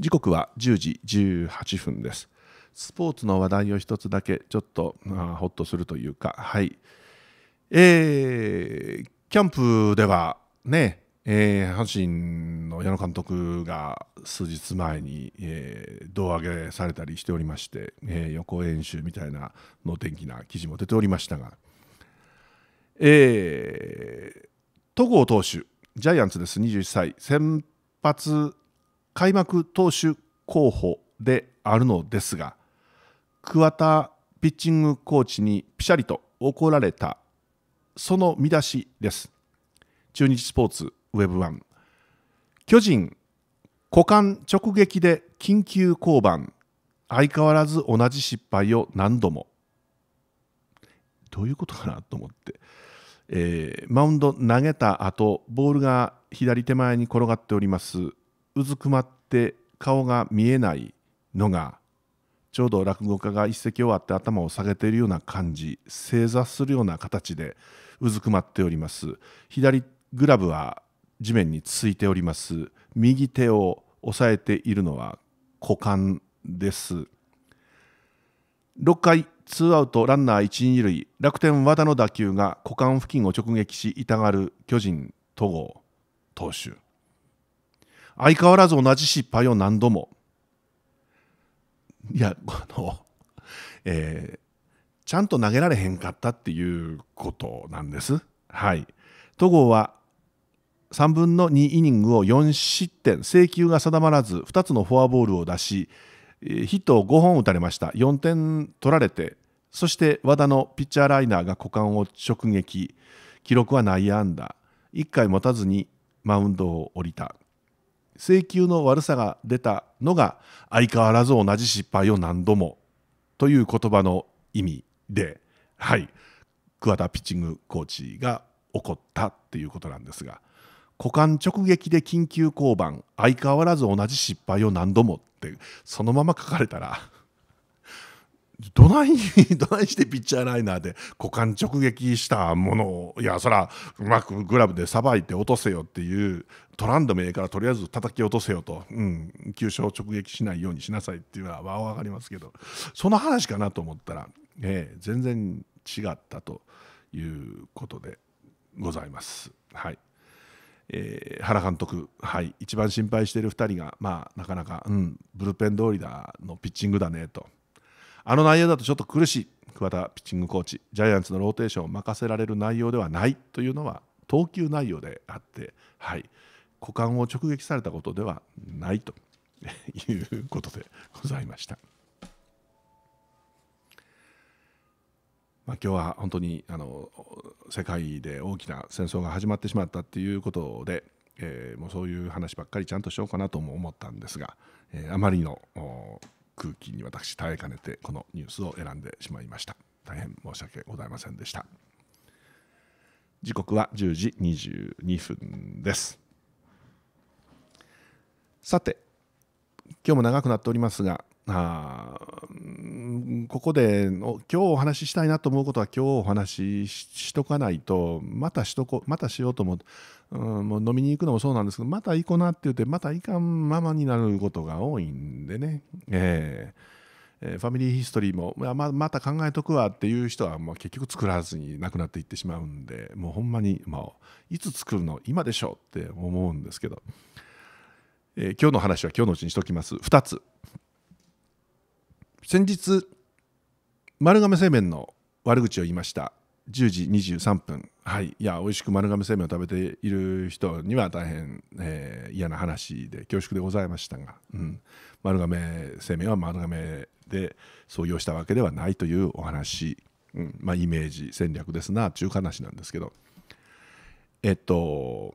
時刻は10時18分ですスポーツの話題を一つだけちょっとあほっとするというかはいえー、キャンプではねえー、阪神の矢野監督が数日前に、えー、胴上げされたりしておりまして、えー、予行演習みたいなの天気な記事も出ておりましたが、えー、戸郷投手ジャイアンツです21歳先発開幕投手候補であるのですが桑田ピッチングコーチにピシャリと怒られたその見出しです中日スポーツウェブ版巨人股間直撃で緊急降板相変わらず同じ失敗を何度もどういうことかなと思って、えー、マウンド投げた後ボールが左手前に転がっておりますうずくまって顔が見えないのがちょうど落語家が一席終わって頭を下げているような感じ正座するような形でうずくまっております左グラブは地面についております右手を押さえているのは股間です6回ツーアウトランナー1、2塁楽天和田の打球が股間付近を直撃し痛がる巨人戸郷投手相変わらず同じ失敗を何度もいやこの、えー、ちゃんと投げられへんかったっていうことなんです。はい、戸郷は3分の2イニングを4失点制球が定まらず2つのフォアボールを出しヒットを5本打たれました4点取られてそして和田のピッチャーライナーが股間を直撃記録は内野安打1回持たずにマウンドを降りた制球の悪さが出たのが相変わらず同じ失敗を何度もという言葉の意味で、はい、桑田ピッチングコーチが怒ったということなんですが。股間直撃で緊急降板相変わらず同じ失敗を何度もってそのまま書かれたらどない どないしてピッチャーライナーで股間直撃したものをいやそらうまくグラブでさばいて落とせよっていう取らんでもええからとりあえず叩き落とせよと、うん、急所を直撃しないようにしなさいっていうのは分かりますけどその話かなと思ったら、ええ、全然違ったということでございます。はいえー、原監督、はい、一番心配している2人が、まあ、なかなか、うん、ブルペン通りだのピッチングだねとあの内容だとちょっと苦しい桑田ピッチングコーチジャイアンツのローテーションを任せられる内容ではないというのは投球内容であって、はい、股間を直撃されたことではないということでございました。まあ、今日は本当にあの世界で大きな戦争が始まってしまったっていうことで、えー、もうそういう話ばっかりちゃんとしようかなとも思ったんですが、えー、あまりの空気に私耐えかねてこのニュースを選んでしまいました大変申し訳ございませんでした時刻は10時22分ですさて今日も長くなっておりますがあここで今日お話ししたいなと思うことは今日お話ししとかないとまたしとこまたしようと思う,、うん、もう飲みに行くのもそうなんですけどまた行こうなって言ってまた行かんままになることが多いんでね、えー、えー、ファミリーヒストリーもままた考えとくわっていう人はもう結局作らずに亡くなっていってしまうんでもうほんまにもういつ作るの今でしょって思うんですけど、えー、今日の話は今日のうちにしときます2つ。先日丸亀製麺の悪口を言いました10時23分はいいや美味しく丸亀製麺を食べている人には大変、えー、嫌な話で恐縮でございましたが、うん、丸亀製麺は丸亀で創業したわけではないというお話、うん、まあイメージ戦略ですな中華話なんですけどえっと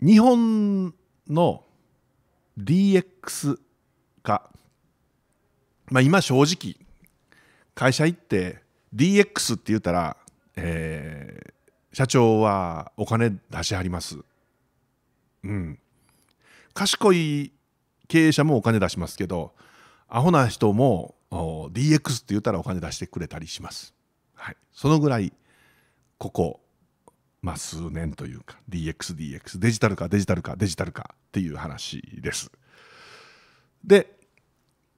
日本の DX 化まあ、今正直会社行って DX って言ったら、えー、社長はお金出しはります。うん。賢い経営者もお金出しますけどアホな人も DX って言ったらお金出してくれたりします。はい、そのぐらいここ、まあ、数年というか DXDX DX デジタル化デジタル化デジタル化っていう話です。で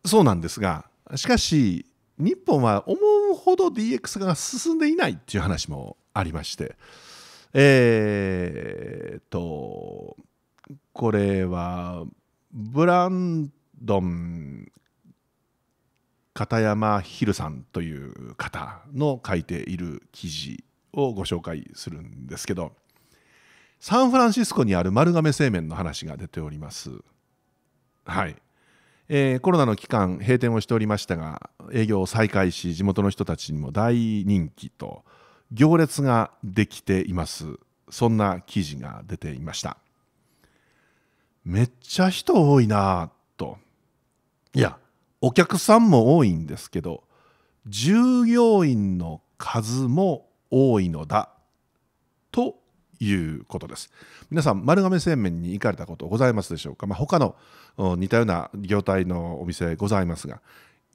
そうなんですがしかし日本は思うほど DX が進んでいないっていう話もありましてえー、とこれはブランドン片山ヒルさんという方の書いている記事をご紹介するんですけどサンフランシスコにある丸亀製麺の話が出ております。はい、えー、コロナの期間閉店をしておりましたが営業を再開し地元の人たちにも大人気と行列ができていますそんな記事が出ていましためっちゃ人多いなといやお客さんも多いんですけど従業員の数も多いのだいうことです皆さん丸亀製麺に行かれたことございますでしょうか、まあ、他の似たような業態のお店ございますが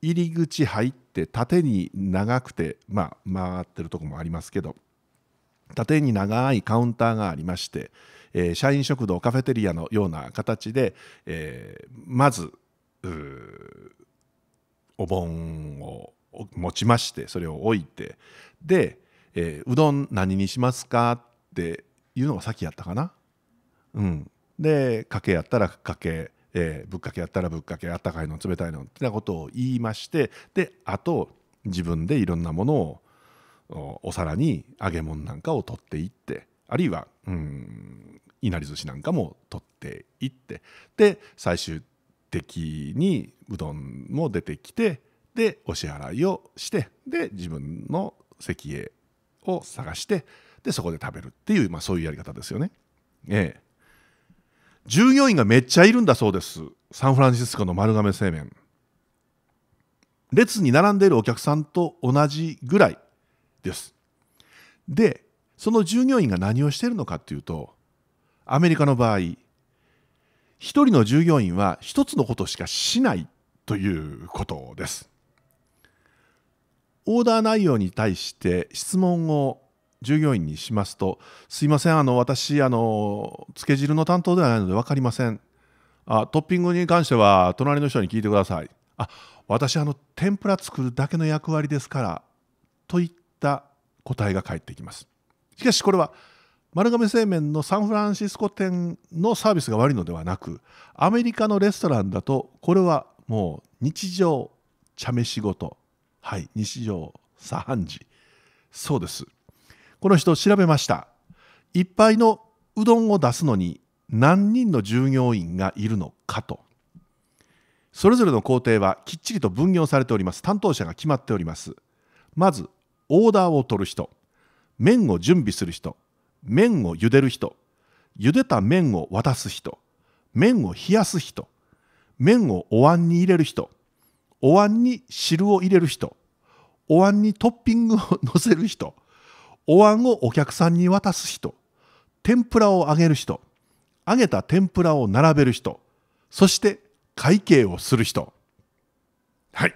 入り口入って縦に長くて、まあ、回ってるとこもありますけど縦に長いカウンターがありまして、えー、社員食堂カフェテリアのような形で、えー、まずお盆を持ちましてそれを置いてで、えー、うどん何にしますかっていうのが先やったかな。うん、で家計やったら家計、えー、ぶっかけやったらぶっかけあったかいの冷たいのってなことを言いましてであと自分でいろんなものをお皿に揚げ物なんかを取っていってあるいはうんいなり寿司なんかも取っていってで最終的にうどんも出てきてでお支払いをしてで自分の席へを探してでそこで食べるっていう、まあ、そういうやり方ですよね。ええ、従業員がめっちゃいるんだそうですサンフランシスコの丸亀製麺。列に並んでいるお客さんと同じぐらいです。でその従業員が何をしているのかっていうとアメリカの場合1人の従業員は1つのことしかしないということです。オーダー内容に対して質問を従業員にしますと「すいませんあの私あのつけ汁の担当ではないので分かりません」あ「トッピングに関しては隣の人に聞いてください」あ「私あの天ぷら作るだけの役割ですから」といった答えが返ってきます。しかしこれは丸亀製麺のサンフランシスコ店のサービスが悪いのではなくアメリカのレストランだとこれはもう日常茶飯事はい日常茶飯事そうですこの人調べました。いっぱいのうどんを出すのに何人の従業員がいるのかと。それぞれの工程はきっちりと分業されております。担当者が決まっております。まず、オーダーを取る人、麺を準備する人、麺を茹でる人、茹でた麺を渡す人、麺を冷やす人、麺をお椀に入れる人、お椀に汁を入れる人、お椀にトッピングをの せる人、お椀をお客さんに渡す人天ぷらを揚げる人揚げた天ぷらを並べる人そして会計をする人はい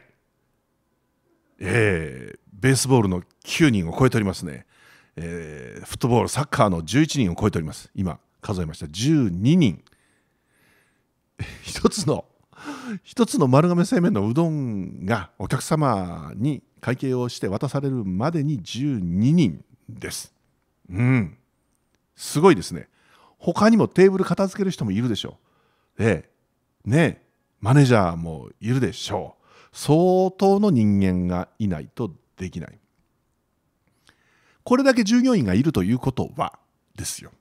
えー、ベースボールの9人を超えておりますね、えー、フットボールサッカーの11人を超えております今数えました12人 一つの一つの丸亀製麺のうどんがお客様に会計をして渡されるまでに12人です。うん。すごいですね。他にもテーブル片付ける人もいるでしょう。で、ね、マネージャーもいるでしょう。相当の人間がいないとできない。これだけ従業員がいるということはですよ。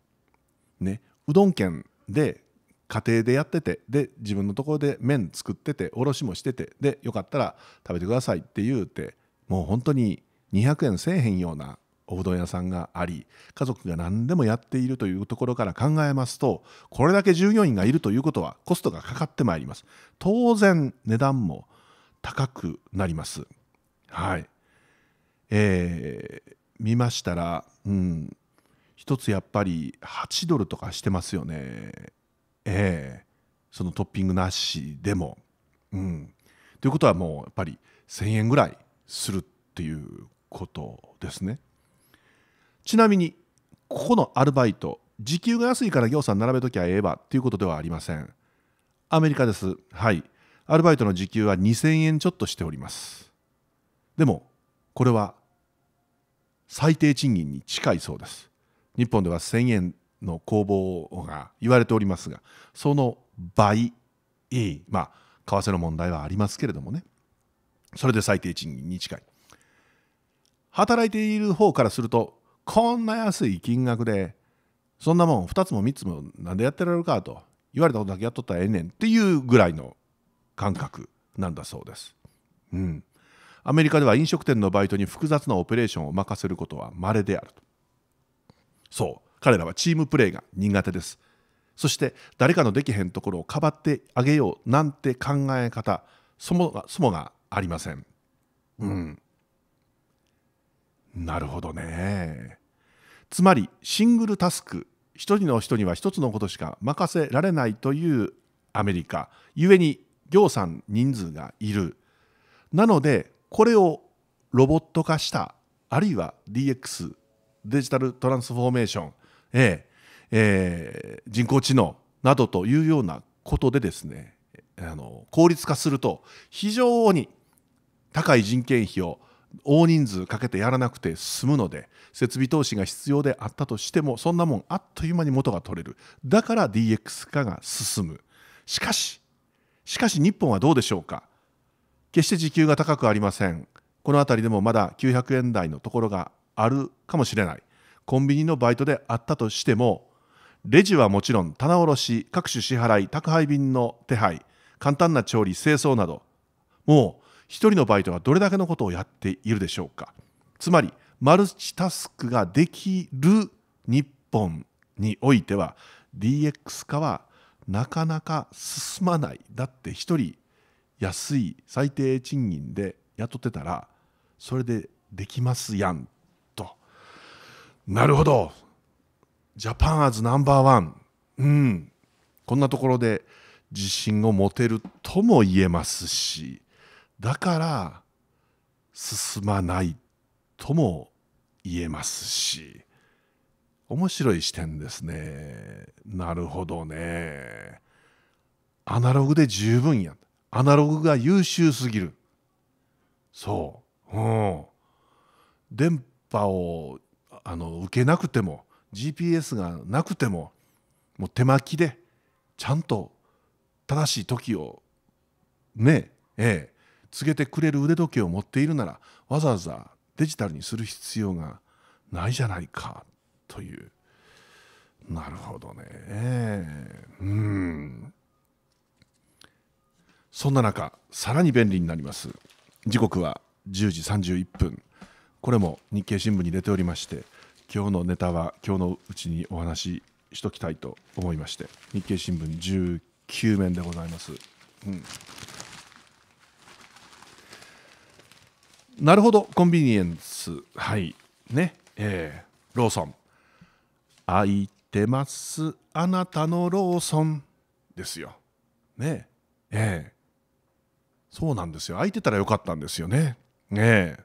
ね、うどん県で家庭でやっててで自分のところで麺作ってておろしもしててでよかったら食べてくださいって言うてもう本当に200円せえへんようなおうどん屋さんがあり家族が何でもやっているというところから考えますとこれだけ従業員がいるということはコストがかかってまいります当然値段も高くなりますはいえー、見ましたらうん一つやっぱり8ドルとかしてますよねええー、そのトッピングなしでもうんということはもうやっぱり1000円ぐらいするっていうことですね。ちなみにここのアルバイト時給が安いから業者並べときゃええわということではありませんアメリカですはいアルバイトの時給は2000円ちょっとしておりますでもこれは最低賃金に近いそうです日本では1000円の工房が言われておりますがその倍まあ為替の問題はありますけれどもねそれで最低賃金に近い働いている方からするとこんな安い金額でそんなもん2つも3つもなんでやってられるかと言われたことだけやっとったらええねんっていうぐらいの感覚なんだそうです。うん、アメリカでは飲食店のバイトに複雑なオペレーションを任せることは稀であると。そう彼らはチームプレーが苦手です。そして誰かのできへんところをかばってあげようなんて考え方そもそもがありません。うん、なるほどねつまりシングルタスク一人の人には一つのことしか任せられないというアメリカゆえに行さん人数がいるなのでこれをロボット化したあるいは DX デジタルトランスフォーメーション、えええー、人工知能などというようなことでですねあの効率化すると非常に高い人件費を大人数かけてやらなくて済むので設備投資が必要であったとしてもそんなもんあっという間に元が取れるだから DX 化が進むしかししかし日本はどうでしょうか決して時給が高くありませんこの辺りでもまだ900円台のところがあるかもしれないコンビニのバイトであったとしてもレジはもちろん棚卸し各種支払い宅配便の手配簡単な調理清掃などもう1人のバイトがどれだけのことをやっているでしょうかつまりマルチタスクができる日本においては DX 化はなかなか進まないだって1人安い最低賃金で雇ってたらそれでできますやんとなるほどジャパンアズナンバーワンうんこんなところで自信を持てるとも言えますしだから進まないとも言えますし面白い視点ですねなるほどねアナログで十分やアナログが優秀すぎるそううん電波をあの受けなくても GPS がなくてももう手巻きでちゃんと正しい時をねええ告げてくれる腕時計を持っているならわざわざデジタルにする必要がないじゃないかというなるほどねうんそんな中さらに便利になります時刻は10時31分これも日経新聞に出ておりまして今日のネタは今日のうちにお話ししときたいと思いまして日経新聞19面でございます、うん、なるほどコンビニエンスはいねえー、ローソン開いてますあなたのローソンですよねええー、そうなんですよ開いてたらよかったんですよねねえ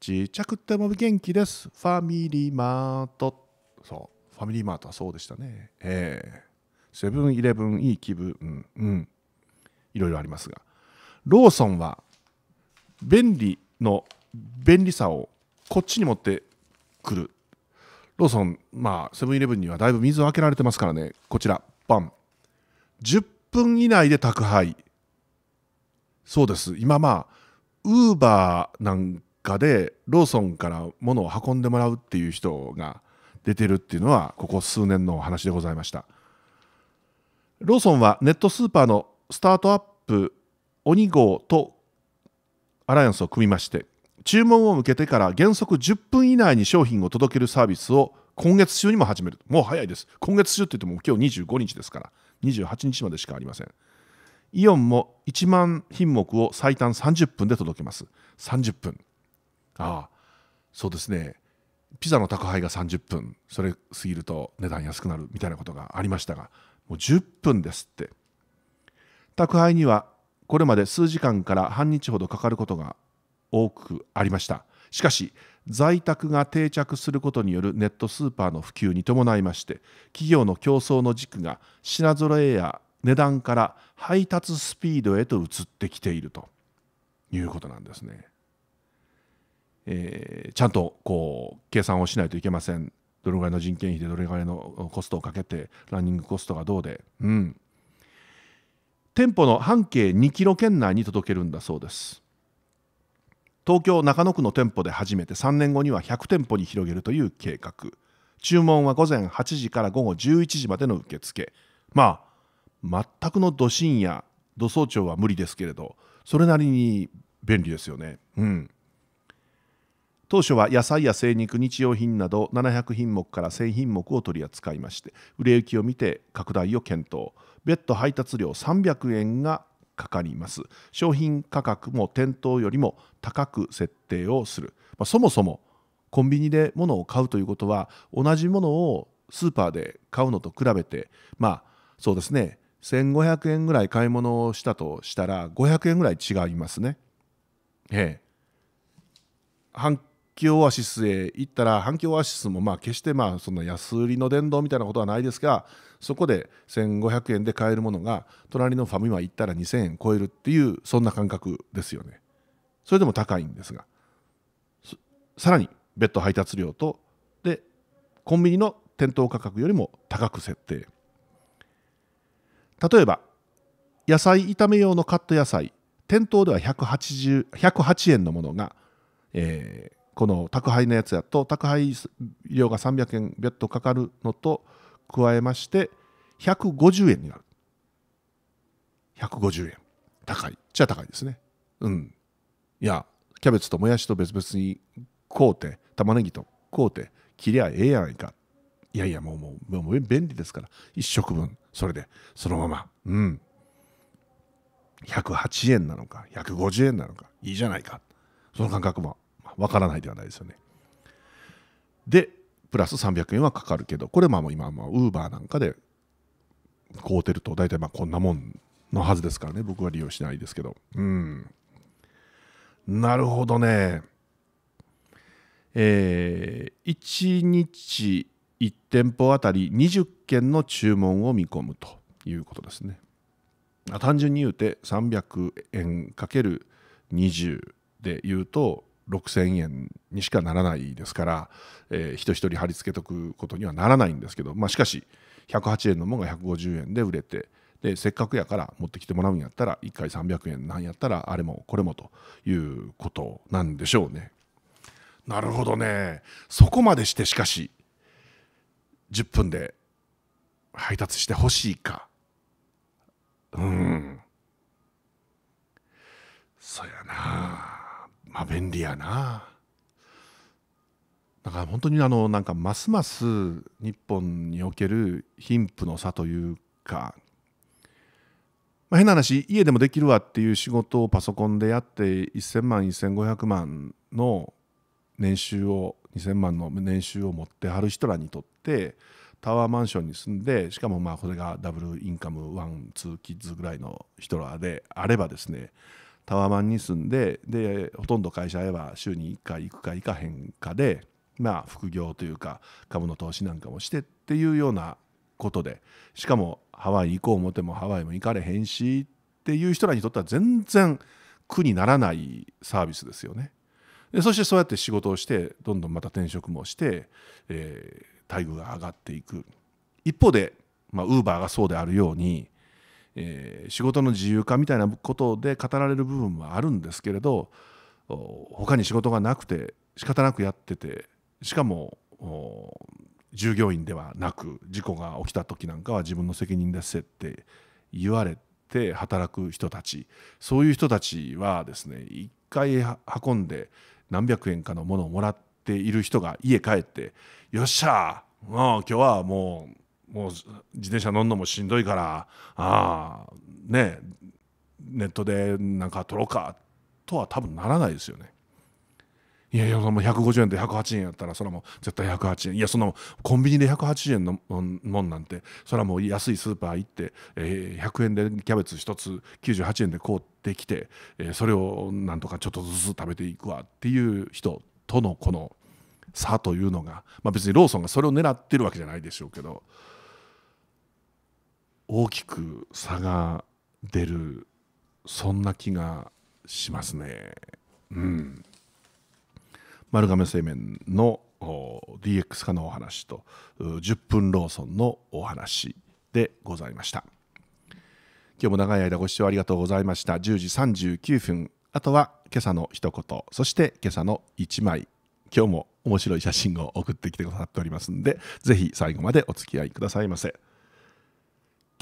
ちっちゃくても元気ですファミリーマートそうファミリーマートはそうでしたねええー、セブンイレブンいい気分うん、うん、いろいろありますがローソンは便利の便利さをこっちに持ってくるローソンまあセブンイレブンにはだいぶ水をあけられてますからねこちらバン10分以内で宅配そうです今まあウーバーなんかでローソンから物を運んでもらうっていう人が出てるっていうのはここ数年の話でございましたローソンはネットスーパーのスタートアップ鬼号とアライアンスを組みまして注文を受けてから原則10分以内に商品を届けるサービスを今月中にも始めるもう早いです今月中って言っても今日25日ですから28日までしかありませんイオンも1万品目を最短30分で届けます30分ああそうですねピザの宅配が30分それ過ぎると値段安くなるみたいなことがありましたがもう10分ですって宅配にはこれまで数時間から半日ほどかかることが多くありましたしかし在宅が定着することによるネットスーパーの普及に伴いまして企業の競争の軸が品揃えや値段から配達スピードへと移ってきているということなんですね。えー、ちゃんとこう計算をしないといけませんどれぐらいの人件費でどれぐらいのコストをかけてランニングコストがどうで、うん、店舗の半径2キロ圏内に届けるんだそうです東京中野区の店舗で初めて3年後には100店舗に広げるという計画注文は午前8時から午後11時までの受付まあ全くのど深夜土早朝は無理ですけれどそれなりに便利ですよねうん当初は野菜や精肉日用品など700品目から1000品目を取り扱いまして売れ行きを見て拡大を検討別途配達料300円がかかります商品価格も店頭よりも高く設定をする、まあ、そもそもコンビニで物を買うということは同じものをスーパーで買うのと比べてまあそうですね1500円ぐらい買い物をしたとしたら500円ぐらい違いますね。ええ、阪急オアシスへ行ったら阪急オアシスもまあ決してまあそんな安売りの殿堂みたいなことはないですがそこで1500円で買えるものが隣のファミマ行ったら2000円超えるっていうそんな感覚ですよねそれでも高いんですがさらに別途配達料とでコンビニの店頭価格よりも高く設定例えば野菜炒め用のカット野菜店頭では1 0 8円のものが、えー、この宅配のやつやと宅配料が300円別途かかるのと加えまして150円になる150円高いじゃ高いですねうんいやキャベツともやしと別々に買うて玉ねぎと買うて切りゃええやないかいやいやもうもうもう便利ですから1食分それでそのままうん108円なのか150円なのかいいじゃないかその感覚もわからないではないですよねでプラス300円はかかるけどこれまあ今ウーバーなんかで買うてると大体まあこんなもんのはずですからね僕は利用しないですけどうんなるほどねえー、1日1店舗あたり20件の注文を見込むということですね単純に言うて300円かける20で言うと6000円にしかならないですから、えー、人一人貼り付けとくことにはならないんですけど、まあ、しかし108円のものが150円で売れてでせっかくやから持ってきてもらうんやったら1回300円なんやったらあれもこれもということなんでしょうね。なるほどねそこまでしてしかし10分で配達してほしいかうんそやなあまあ便利やなだから本当にあのなんかますます日本における貧富の差というか、まあ、変な話家でもできるわっていう仕事をパソコンでやって1000万1500万の年収を2000万の年収を持ってはる人らにとってタワーマンションに住んでしかもまあこれがダブルインカムワンツーキッズぐらいの人らであればですねタワマンに住んででほとんど会社へは週に1回行くか行かへんかで、まあ、副業というか株の投資なんかもしてっていうようなことでしかもハワイ行こう思ってもハワイも行かれへんしっていう人らにとっては全然苦にならないサービスですよね。でそしてそうやって仕事をしてどんどんまた転職もして、えー、待遇が上がっていく一方で、まあ、ウーバーがそうであるようにえー、仕事の自由化みたいなことで語られる部分はあるんですけれど他に仕事がなくて仕方なくやっててしかも従業員ではなく事故が起きた時なんかは自分の責任ですって言われて働く人たちそういう人たちはですね一回運んで何百円かのものをもらっている人が家帰って「よっしゃ今日はもうもう自転車乗るのもしんどいからああねネットでなんか取ろうかとは多分ならないですよね。いやいや、もう150円で108円やったら、それはもう絶対108円。いや、そんなコンビニで180円のもんなんて、それはもう安いスーパー行って、えー、100円でキャベツ1つ98円で買うてきて、えー、それをなんとかちょっとずつ食べていくわっていう人とのこの差というのが、まあ、別にローソンがそれを狙ってるわけじゃないでしょうけど、大きく差が出るそんな気がしますね。うん、丸亀製麺の DX 化のお話と10分ローソンのお話でございました。今日も長い間ご視聴ありがとうございました。10時39分。あとは今朝の一言、そして今朝の1枚。今日も面白い写真を送ってきてくださっておりますんで、ぜひ最後までお付き合いくださいませ。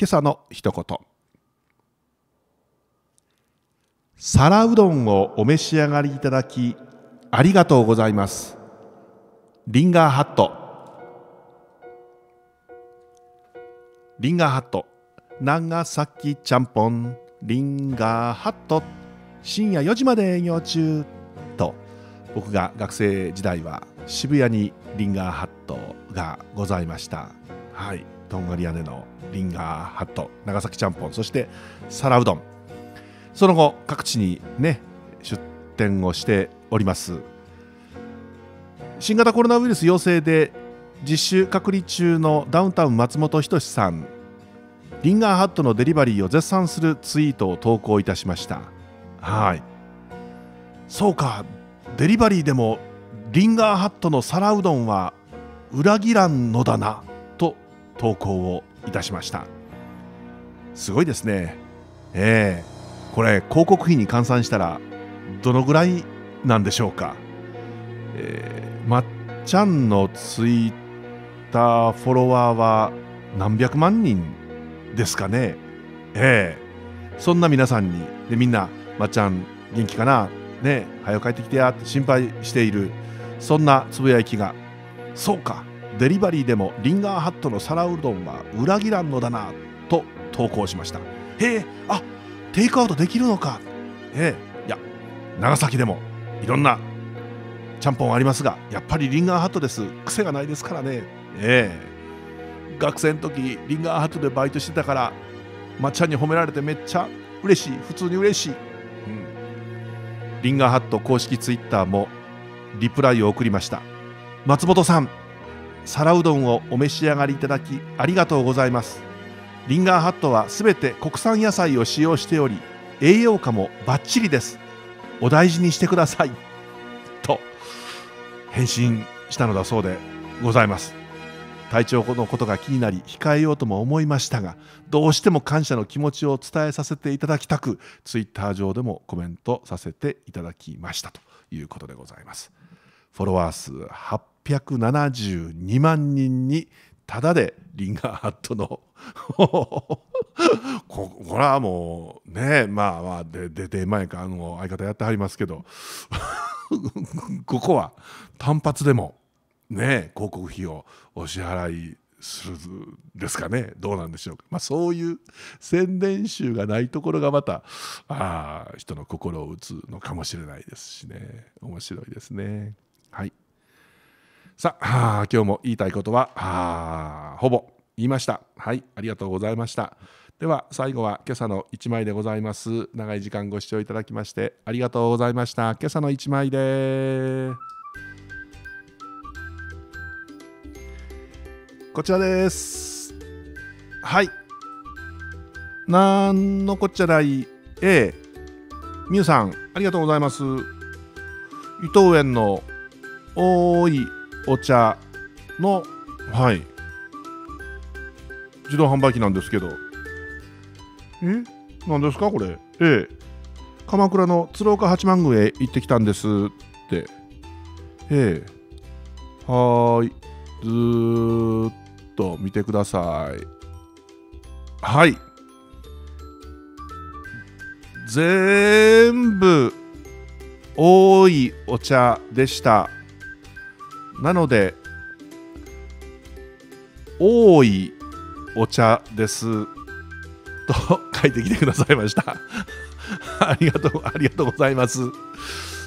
今朝の一言皿うどんをお召し上がりいただきありがとうございますリンガーハットリンガーハット長崎ちゃんぽんリンガーハット深夜4時まで営業中と僕が学生時代は渋谷にリンガーハットがございましたはいとんがり屋根のリンガーハット長崎ちゃんぽんそして皿うどんその後各地にね出店をしております新型コロナウイルス陽性で実習隔離中のダウンタウン松本人志さんリンガーハットのデリバリーを絶賛するツイートを投稿いたしましたはいそうかデリバリーでもリンガーハットの皿うどんは裏切らんのだな投稿をいたしましたすごいですねええー、これ広告費に換算したらどのぐらいなんでしょうか、えー、まっちゃんのツイッターフォロワーは何百万人ですかねええー、そんな皆さんにでみんなまっちゃん元気かなね早く帰ってきてやって心配しているそんなつぶやきがそうかデリバリーでもリンガーハットの皿うどんは裏切らんのだなと投稿しましたへえあテイクアウトできるのかええいや長崎でもいろんなちゃんぽんありますがやっぱりリンガーハットです癖がないですからねええ学生の時リンガーハットでバイトしてたからまっちゃんに褒められてめっちゃ嬉しい普通に嬉しい、うん、リンガーハット公式ツイッターもリプライを送りました松本さん皿うどんをお召し上がりいただきありがとうございますリンガーハットはすべて国産野菜を使用しており栄養価もバッチリですお大事にしてください と返信したのだそうでございます体調のことが気になり控えようとも思いましたがどうしても感謝の気持ちを伝えさせていただきたくツイッター上でもコメントさせていただきましたということでございますフォロワー数872万人にただでリンガーハットの ここれはもうねまあまあ出て前かあの相方やってはりますけど ここは単発でもね広告費をお支払いするですかねどうなんでしょうか、まあ、そういう宣伝集がないところがまたあ人の心を打つのかもしれないですしね面白いですねはい。さあ今日も言いたいことはほぼ言いましたはいありがとうございましたでは最後は今朝の1枚でございます長い時間ご視聴いただきましてありがとうございました今朝の1枚でこちらですはいなんのこっちゃない A みゆさんありがとうございます伊藤園のおーいお茶の、はい、自動販売機なんですけどえ何ですかこれええ鎌倉の鶴岡八幡宮へ行ってきたんですってええはいずーっと見てくださいはい全部多いお茶でした。なので多いお茶ですと 書いてきてくださいました ありがとうありがとうございます、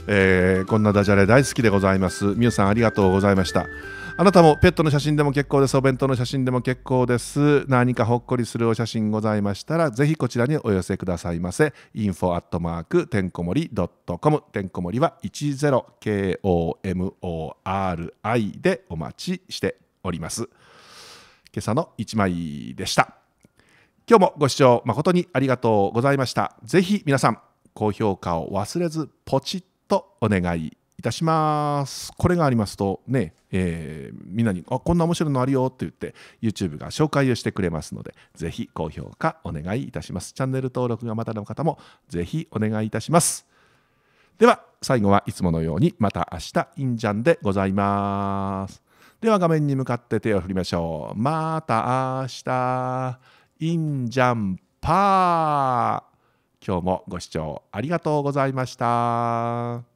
えー、こんなダジャレ大好きでございますみゆさんありがとうございましたあなたもペットの写真でも結構です。お弁当の写真でも結構です。何かほっこりするお写真ございましたら、ぜひこちらにお寄せくださいませ。info アットマークてんこ盛り .com てんこ盛りは 10komori でお待ちしております。今朝の1枚でした。今日もご視聴誠にありがとうございました。ぜひ皆さん、高評価を忘れずポチッとお願いいたします。これがありますとね、えー、みんなにあこんな面白いのあるよって言って YouTube が紹介をしてくれますのでぜひ高評価お願いいたしますチャンネル登録がまだの方もぜひお願いいたしますでは最後はいつものようにまた明日インジャンでございますでは画面に向かって手を振りましょうまた明日インジャンパー今日もご視聴ありがとうございました。